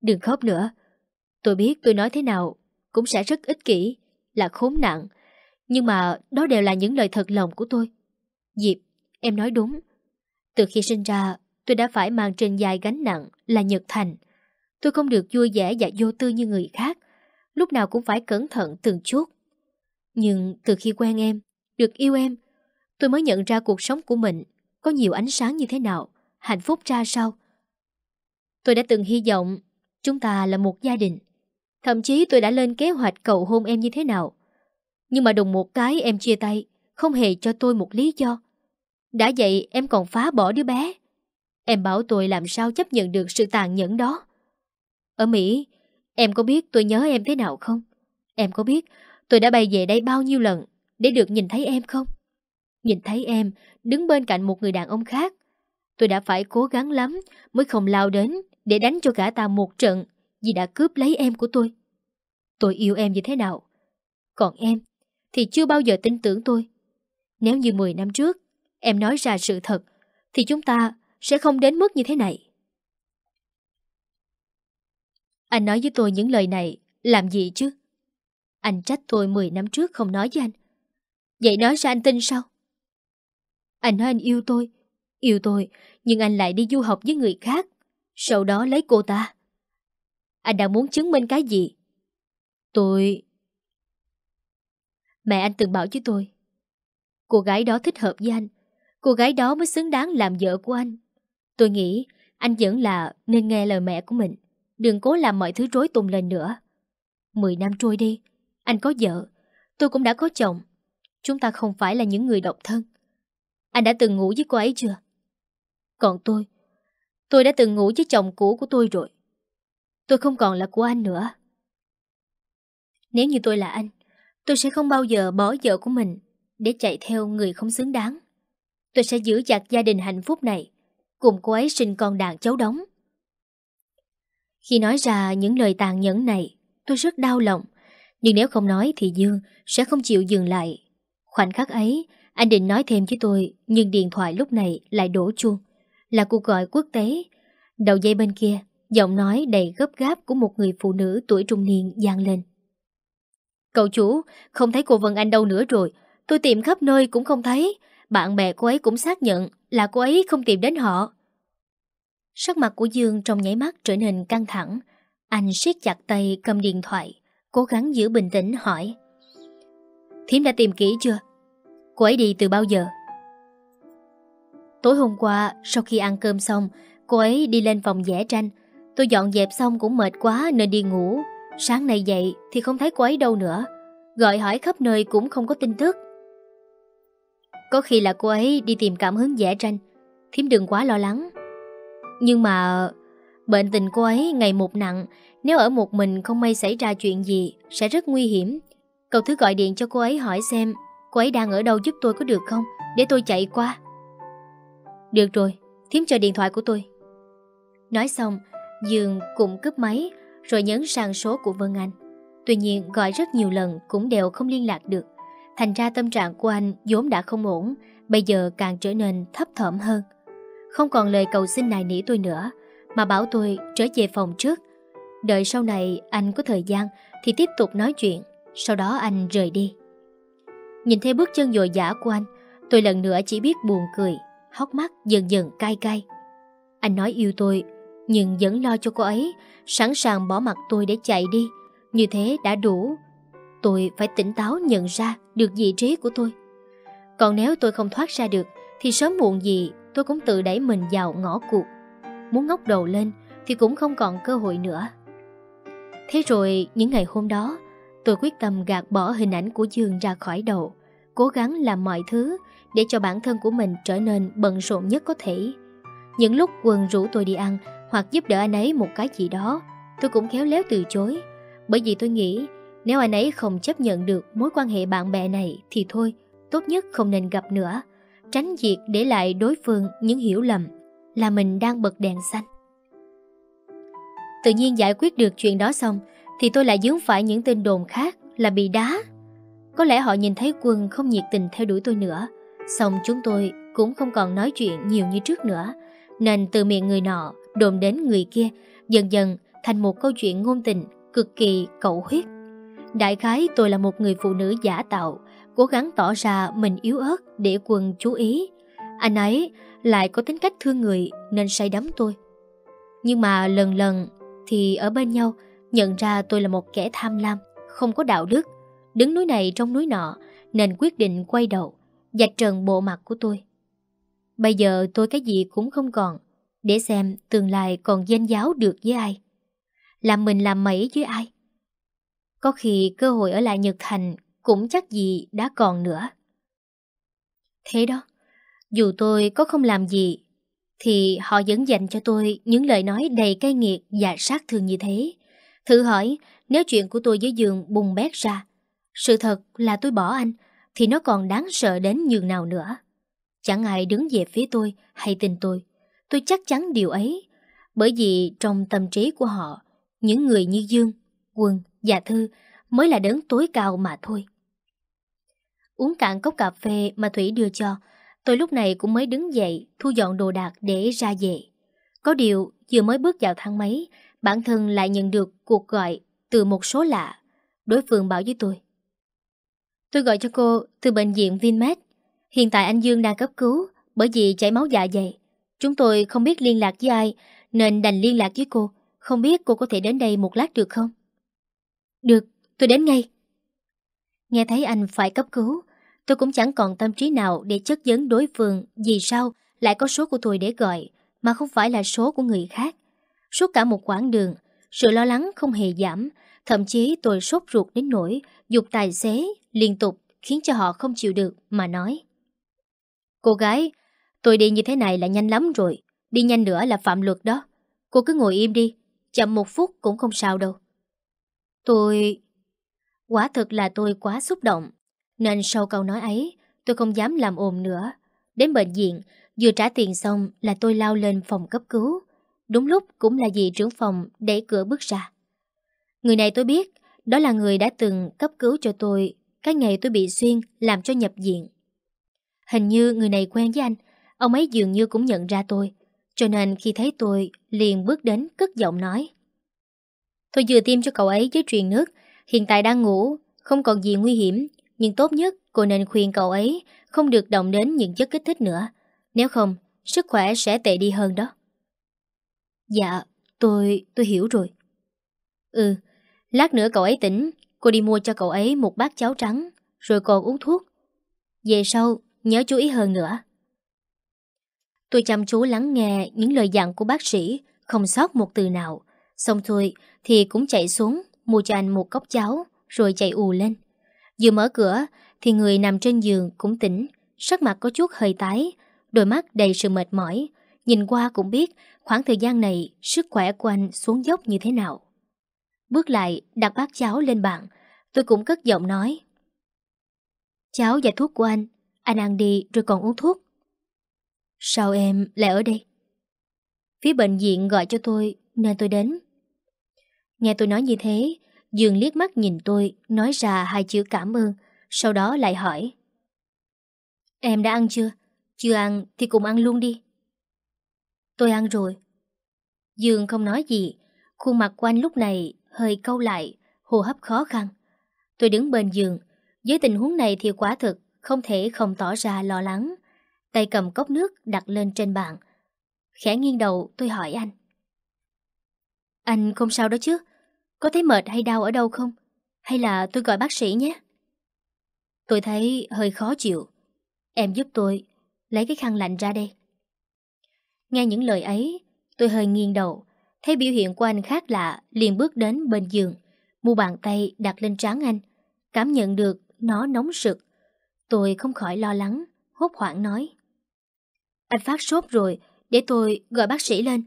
Đừng khóc nữa. Tôi biết tôi nói thế nào cũng sẽ rất ích kỷ, là khốn nạn. Nhưng mà đó đều là những lời thật lòng của tôi. Diệp, em nói đúng. Từ khi sinh ra, tôi đã phải mang trên dài gánh nặng là Nhật Thành. Tôi không được vui vẻ và vô tư như người khác. Lúc nào cũng phải cẩn thận từng chút. Nhưng từ khi quen em, được yêu em, tôi mới nhận ra cuộc sống của mình có nhiều ánh sáng như thế nào, hạnh phúc ra sao. Tôi đã từng hy vọng chúng ta là một gia đình. Thậm chí tôi đã lên kế hoạch cầu hôn em như thế nào. Nhưng mà đùng một cái em chia tay, không hề cho tôi một lý do. Đã vậy em còn phá bỏ đứa bé. Em bảo tôi làm sao chấp nhận được sự tàn nhẫn đó. Ở Mỹ, em có biết tôi nhớ em thế nào không? Em có biết tôi đã bay về đây bao nhiêu lần để được nhìn thấy em không? Nhìn thấy em đứng bên cạnh một người đàn ông khác, tôi đã phải cố gắng lắm mới không lao đến để đánh cho cả ta một trận vì đã cướp lấy em của tôi. Tôi yêu em như thế nào? Còn em thì chưa bao giờ tin tưởng tôi. Nếu như 10 năm trước em nói ra sự thật thì chúng ta sẽ không đến mức như thế này. Anh nói với tôi những lời này làm gì chứ? Anh trách tôi 10 năm trước không nói với anh. Vậy nói ra anh tin sao? Anh nói anh yêu tôi, yêu tôi, nhưng anh lại đi du học với người khác, sau đó lấy cô ta. Anh đang muốn chứng minh cái gì? Tôi... Mẹ anh từng bảo với tôi, cô gái đó thích hợp với anh, cô gái đó mới xứng đáng làm vợ của anh. Tôi nghĩ anh vẫn là nên nghe lời mẹ của mình, đừng cố làm mọi thứ rối tung lên nữa. Mười năm trôi đi, anh có vợ, tôi cũng đã có chồng. Chúng ta không phải là những người độc thân. Anh đã từng ngủ với cô ấy chưa? Còn tôi, tôi đã từng ngủ với chồng cũ của tôi rồi. Tôi không còn là của anh nữa. Nếu như tôi là anh, tôi sẽ không bao giờ bỏ vợ của mình để chạy theo người không xứng đáng. Tôi sẽ giữ chặt gia đình hạnh phúc này, cùng cô ấy sinh con đàn cháu đóng. Khi nói ra những lời tàn nhẫn này, tôi rất đau lòng. Nhưng nếu không nói thì Dương sẽ không chịu dừng lại. Khoảnh khắc ấy, anh định nói thêm với tôi, nhưng điện thoại lúc này lại đổ chuông. Là cuộc gọi quốc tế. Đầu dây bên kia, giọng nói đầy gấp gáp của một người phụ nữ tuổi trung niên gian lên. Cậu chủ, không thấy cô Vân Anh đâu nữa rồi. Tôi tìm khắp nơi cũng không thấy. Bạn bè cô ấy cũng xác nhận là cô ấy không tìm đến họ. Sắc mặt của Dương trong nháy mắt trở nên căng thẳng. Anh siết chặt tay cầm điện thoại, cố gắng giữ bình tĩnh hỏi. Thiếm đã tìm kỹ chưa? Cô ấy đi từ bao giờ? Tối hôm qua, sau khi ăn cơm xong, cô ấy đi lên phòng vẽ tranh. Tôi dọn dẹp xong cũng mệt quá nên đi ngủ. Sáng nay dậy thì không thấy cô ấy đâu nữa. Gọi hỏi khắp nơi cũng không có tin tức. Có khi là cô ấy đi tìm cảm hứng vẽ tranh. Thiếm đừng quá lo lắng. Nhưng mà... Bệnh tình cô ấy ngày một nặng, nếu ở một mình không may xảy ra chuyện gì sẽ rất nguy hiểm. Cậu thứ gọi điện cho cô ấy hỏi xem Cô ấy đang ở đâu giúp tôi có được không Để tôi chạy qua Được rồi Thiếm cho điện thoại của tôi Nói xong Dương cũng cướp máy Rồi nhấn sang số của Vân Anh Tuy nhiên gọi rất nhiều lần Cũng đều không liên lạc được Thành ra tâm trạng của anh vốn đã không ổn Bây giờ càng trở nên thấp thỏm hơn Không còn lời cầu xin nài nỉ tôi nữa Mà bảo tôi trở về phòng trước Đợi sau này anh có thời gian Thì tiếp tục nói chuyện Sau đó anh rời đi Nhìn thấy bước chân dội dã của anh Tôi lần nữa chỉ biết buồn cười Hóc mắt dần dần cay cay Anh nói yêu tôi Nhưng vẫn lo cho cô ấy Sẵn sàng bỏ mặt tôi để chạy đi Như thế đã đủ Tôi phải tỉnh táo nhận ra được vị trí của tôi Còn nếu tôi không thoát ra được Thì sớm muộn gì tôi cũng tự đẩy mình vào ngõ cụt. Muốn ngóc đầu lên Thì cũng không còn cơ hội nữa Thế rồi những ngày hôm đó Tôi quyết tâm gạt bỏ hình ảnh của Dương ra khỏi đầu, cố gắng làm mọi thứ để cho bản thân của mình trở nên bận rộn nhất có thể. Những lúc Quân rủ tôi đi ăn hoặc giúp đỡ anh ấy một cái gì đó, tôi cũng khéo léo từ chối, bởi vì tôi nghĩ nếu anh ấy không chấp nhận được mối quan hệ bạn bè này thì thôi, tốt nhất không nên gặp nữa, tránh việc để lại đối phương những hiểu lầm là mình đang bật đèn xanh. Tự nhiên giải quyết được chuyện đó xong, thì tôi lại dướng phải những tên đồn khác là bị đá Có lẽ họ nhìn thấy quân không nhiệt tình theo đuổi tôi nữa Xong chúng tôi cũng không còn nói chuyện nhiều như trước nữa Nên từ miệng người nọ đồn đến người kia Dần dần thành một câu chuyện ngôn tình cực kỳ cậu huyết Đại khái tôi là một người phụ nữ giả tạo Cố gắng tỏ ra mình yếu ớt để quân chú ý Anh ấy lại có tính cách thương người nên say đắm tôi Nhưng mà lần lần thì ở bên nhau Nhận ra tôi là một kẻ tham lam Không có đạo đức Đứng núi này trong núi nọ Nên quyết định quay đầu Dạch trần bộ mặt của tôi Bây giờ tôi cái gì cũng không còn Để xem tương lai còn danh giáo được với ai Làm mình làm mẩy với ai Có khi cơ hội ở lại Nhật Thành Cũng chắc gì đã còn nữa Thế đó Dù tôi có không làm gì Thì họ vẫn dành cho tôi những lời nói đầy cay nghiệt và sát thương như thế Thử hỏi, nếu chuyện của tôi với Dương bùng bét ra, sự thật là tôi bỏ anh, thì nó còn đáng sợ đến nhường nào nữa. Chẳng ai đứng về phía tôi hay tin tôi, tôi chắc chắn điều ấy, bởi vì trong tâm trí của họ, những người như Dương, Quân và Thư mới là đấng tối cao mà thôi. Uống cạn cốc cà phê mà Thủy đưa cho, tôi lúc này cũng mới đứng dậy thu dọn đồ đạc để ra về. Có điều, vừa mới bước vào thang máy bản thân lại nhận được cuộc gọi từ một số lạ. Đối phương bảo với tôi. Tôi gọi cho cô từ bệnh viện Vinmed. Hiện tại anh Dương đang cấp cứu bởi vì chảy máu dạ dày. Chúng tôi không biết liên lạc với ai nên đành liên lạc với cô. Không biết cô có thể đến đây một lát được không? Được, tôi đến ngay. Nghe thấy anh phải cấp cứu, tôi cũng chẳng còn tâm trí nào để chất vấn đối phương vì sao lại có số của tôi để gọi mà không phải là số của người khác. Suốt cả một quãng đường, sự lo lắng không hề giảm, thậm chí tôi sốt ruột đến nỗi dục tài xế liên tục khiến cho họ không chịu được mà nói. Cô gái, tôi đi như thế này là nhanh lắm rồi, đi nhanh nữa là phạm luật đó. Cô cứ ngồi im đi, chậm một phút cũng không sao đâu. Tôi... Quả thật là tôi quá xúc động, nên sau câu nói ấy, tôi không dám làm ồn nữa. Đến bệnh viện, vừa trả tiền xong là tôi lao lên phòng cấp cứu. Đúng lúc cũng là dì trưởng phòng đẩy cửa bước ra. Người này tôi biết, đó là người đã từng cấp cứu cho tôi cái ngày tôi bị xuyên làm cho nhập viện. Hình như người này quen với anh, ông ấy dường như cũng nhận ra tôi, cho nên khi thấy tôi liền bước đến cất giọng nói. Tôi vừa tiêm cho cậu ấy với truyền nước, hiện tại đang ngủ, không còn gì nguy hiểm, nhưng tốt nhất cô nên khuyên cậu ấy không được động đến những chất kích thích nữa, nếu không sức khỏe sẽ tệ đi hơn đó. Dạ, tôi, tôi hiểu rồi. Ừ, lát nữa cậu ấy tỉnh, cô đi mua cho cậu ấy một bát cháo trắng, rồi còn uống thuốc. Về sau, nhớ chú ý hơn nữa. Tôi chăm chú lắng nghe những lời dặn của bác sĩ, không sót một từ nào. Xong thôi thì cũng chạy xuống, mua cho anh một cốc cháo, rồi chạy ù lên. Vừa mở cửa thì người nằm trên giường cũng tỉnh, sắc mặt có chút hơi tái, đôi mắt đầy sự mệt mỏi, Nhìn qua cũng biết khoảng thời gian này sức khỏe của anh xuống dốc như thế nào. Bước lại, đặt bát cháo lên bàn, tôi cũng cất giọng nói. Cháo và thuốc của anh, anh ăn đi rồi còn uống thuốc. Sao em lại ở đây? Phía bệnh viện gọi cho tôi nên tôi đến. Nghe tôi nói như thế, Dương liếc mắt nhìn tôi, nói ra hai chữ cảm ơn, sau đó lại hỏi. Em đã ăn chưa? Chưa ăn thì cùng ăn luôn đi. Tôi ăn rồi. Dương không nói gì, khuôn mặt của anh lúc này hơi câu lại, hô hấp khó khăn. Tôi đứng bên giường, với tình huống này thì quả thực không thể không tỏ ra lo lắng. Tay cầm cốc nước đặt lên trên bàn. Khẽ nghiêng đầu tôi hỏi anh. Anh không sao đó chứ? Có thấy mệt hay đau ở đâu không? Hay là tôi gọi bác sĩ nhé? Tôi thấy hơi khó chịu. Em giúp tôi, lấy cái khăn lạnh ra đây. Nghe những lời ấy, tôi hơi nghiêng đầu, thấy biểu hiện của anh khác lạ, liền bước đến bên giường, mu bàn tay đặt lên trán anh, cảm nhận được nó nóng sực. Tôi không khỏi lo lắng, hốt hoảng nói. Anh phát sốt rồi, để tôi gọi bác sĩ lên.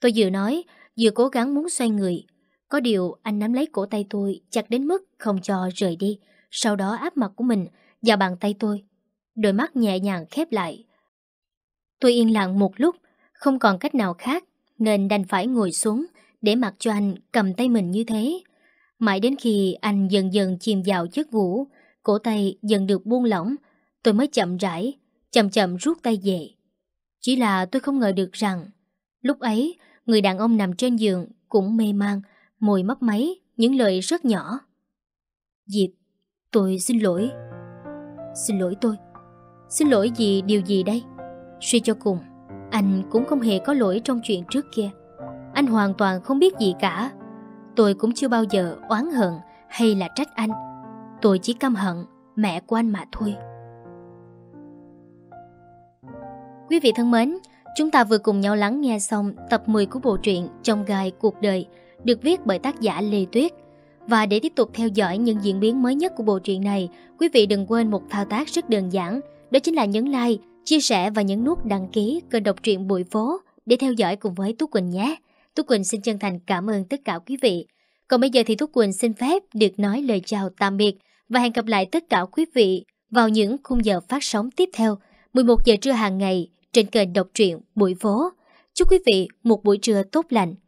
Tôi vừa nói, vừa cố gắng muốn xoay người. Có điều anh nắm lấy cổ tay tôi, chặt đến mức không cho rời đi. Sau đó áp mặt của mình vào bàn tay tôi. Đôi mắt nhẹ nhàng khép lại, Tôi yên lặng một lúc, không còn cách nào khác, nên đành phải ngồi xuống để mặc cho anh cầm tay mình như thế. Mãi đến khi anh dần dần chìm vào giấc ngủ, cổ tay dần được buông lỏng, tôi mới chậm rãi, chậm chậm rút tay về. Chỉ là tôi không ngờ được rằng, lúc ấy người đàn ông nằm trên giường cũng mê man, môi mấp máy những lời rất nhỏ. Diệp, tôi xin lỗi. Xin lỗi tôi. Xin lỗi gì điều gì đây? Suy cho cùng, anh cũng không hề có lỗi trong chuyện trước kia. Anh hoàn toàn không biết gì cả. Tôi cũng chưa bao giờ oán hận hay là trách anh. Tôi chỉ căm hận mẹ của anh mà thôi. Quý vị thân mến, chúng ta vừa cùng nhau lắng nghe xong tập 10 của bộ truyện Trong gai cuộc đời được viết bởi tác giả Lê Tuyết. Và để tiếp tục theo dõi những diễn biến mới nhất của bộ truyện này, quý vị đừng quên một thao tác rất đơn giản, đó chính là nhấn like chia sẻ và nhấn nút đăng ký kênh đọc truyện Bụi Phố để theo dõi cùng với Tú Quỳnh nhé. Tú Quỳnh xin chân thành cảm ơn tất cả quý vị. Còn bây giờ thì Tú Quỳnh xin phép được nói lời chào tạm biệt và hẹn gặp lại tất cả quý vị vào những khung giờ phát sóng tiếp theo 11 giờ trưa hàng ngày trên kênh đọc truyện Bụi Phố. Chúc quý vị một buổi trưa tốt lành.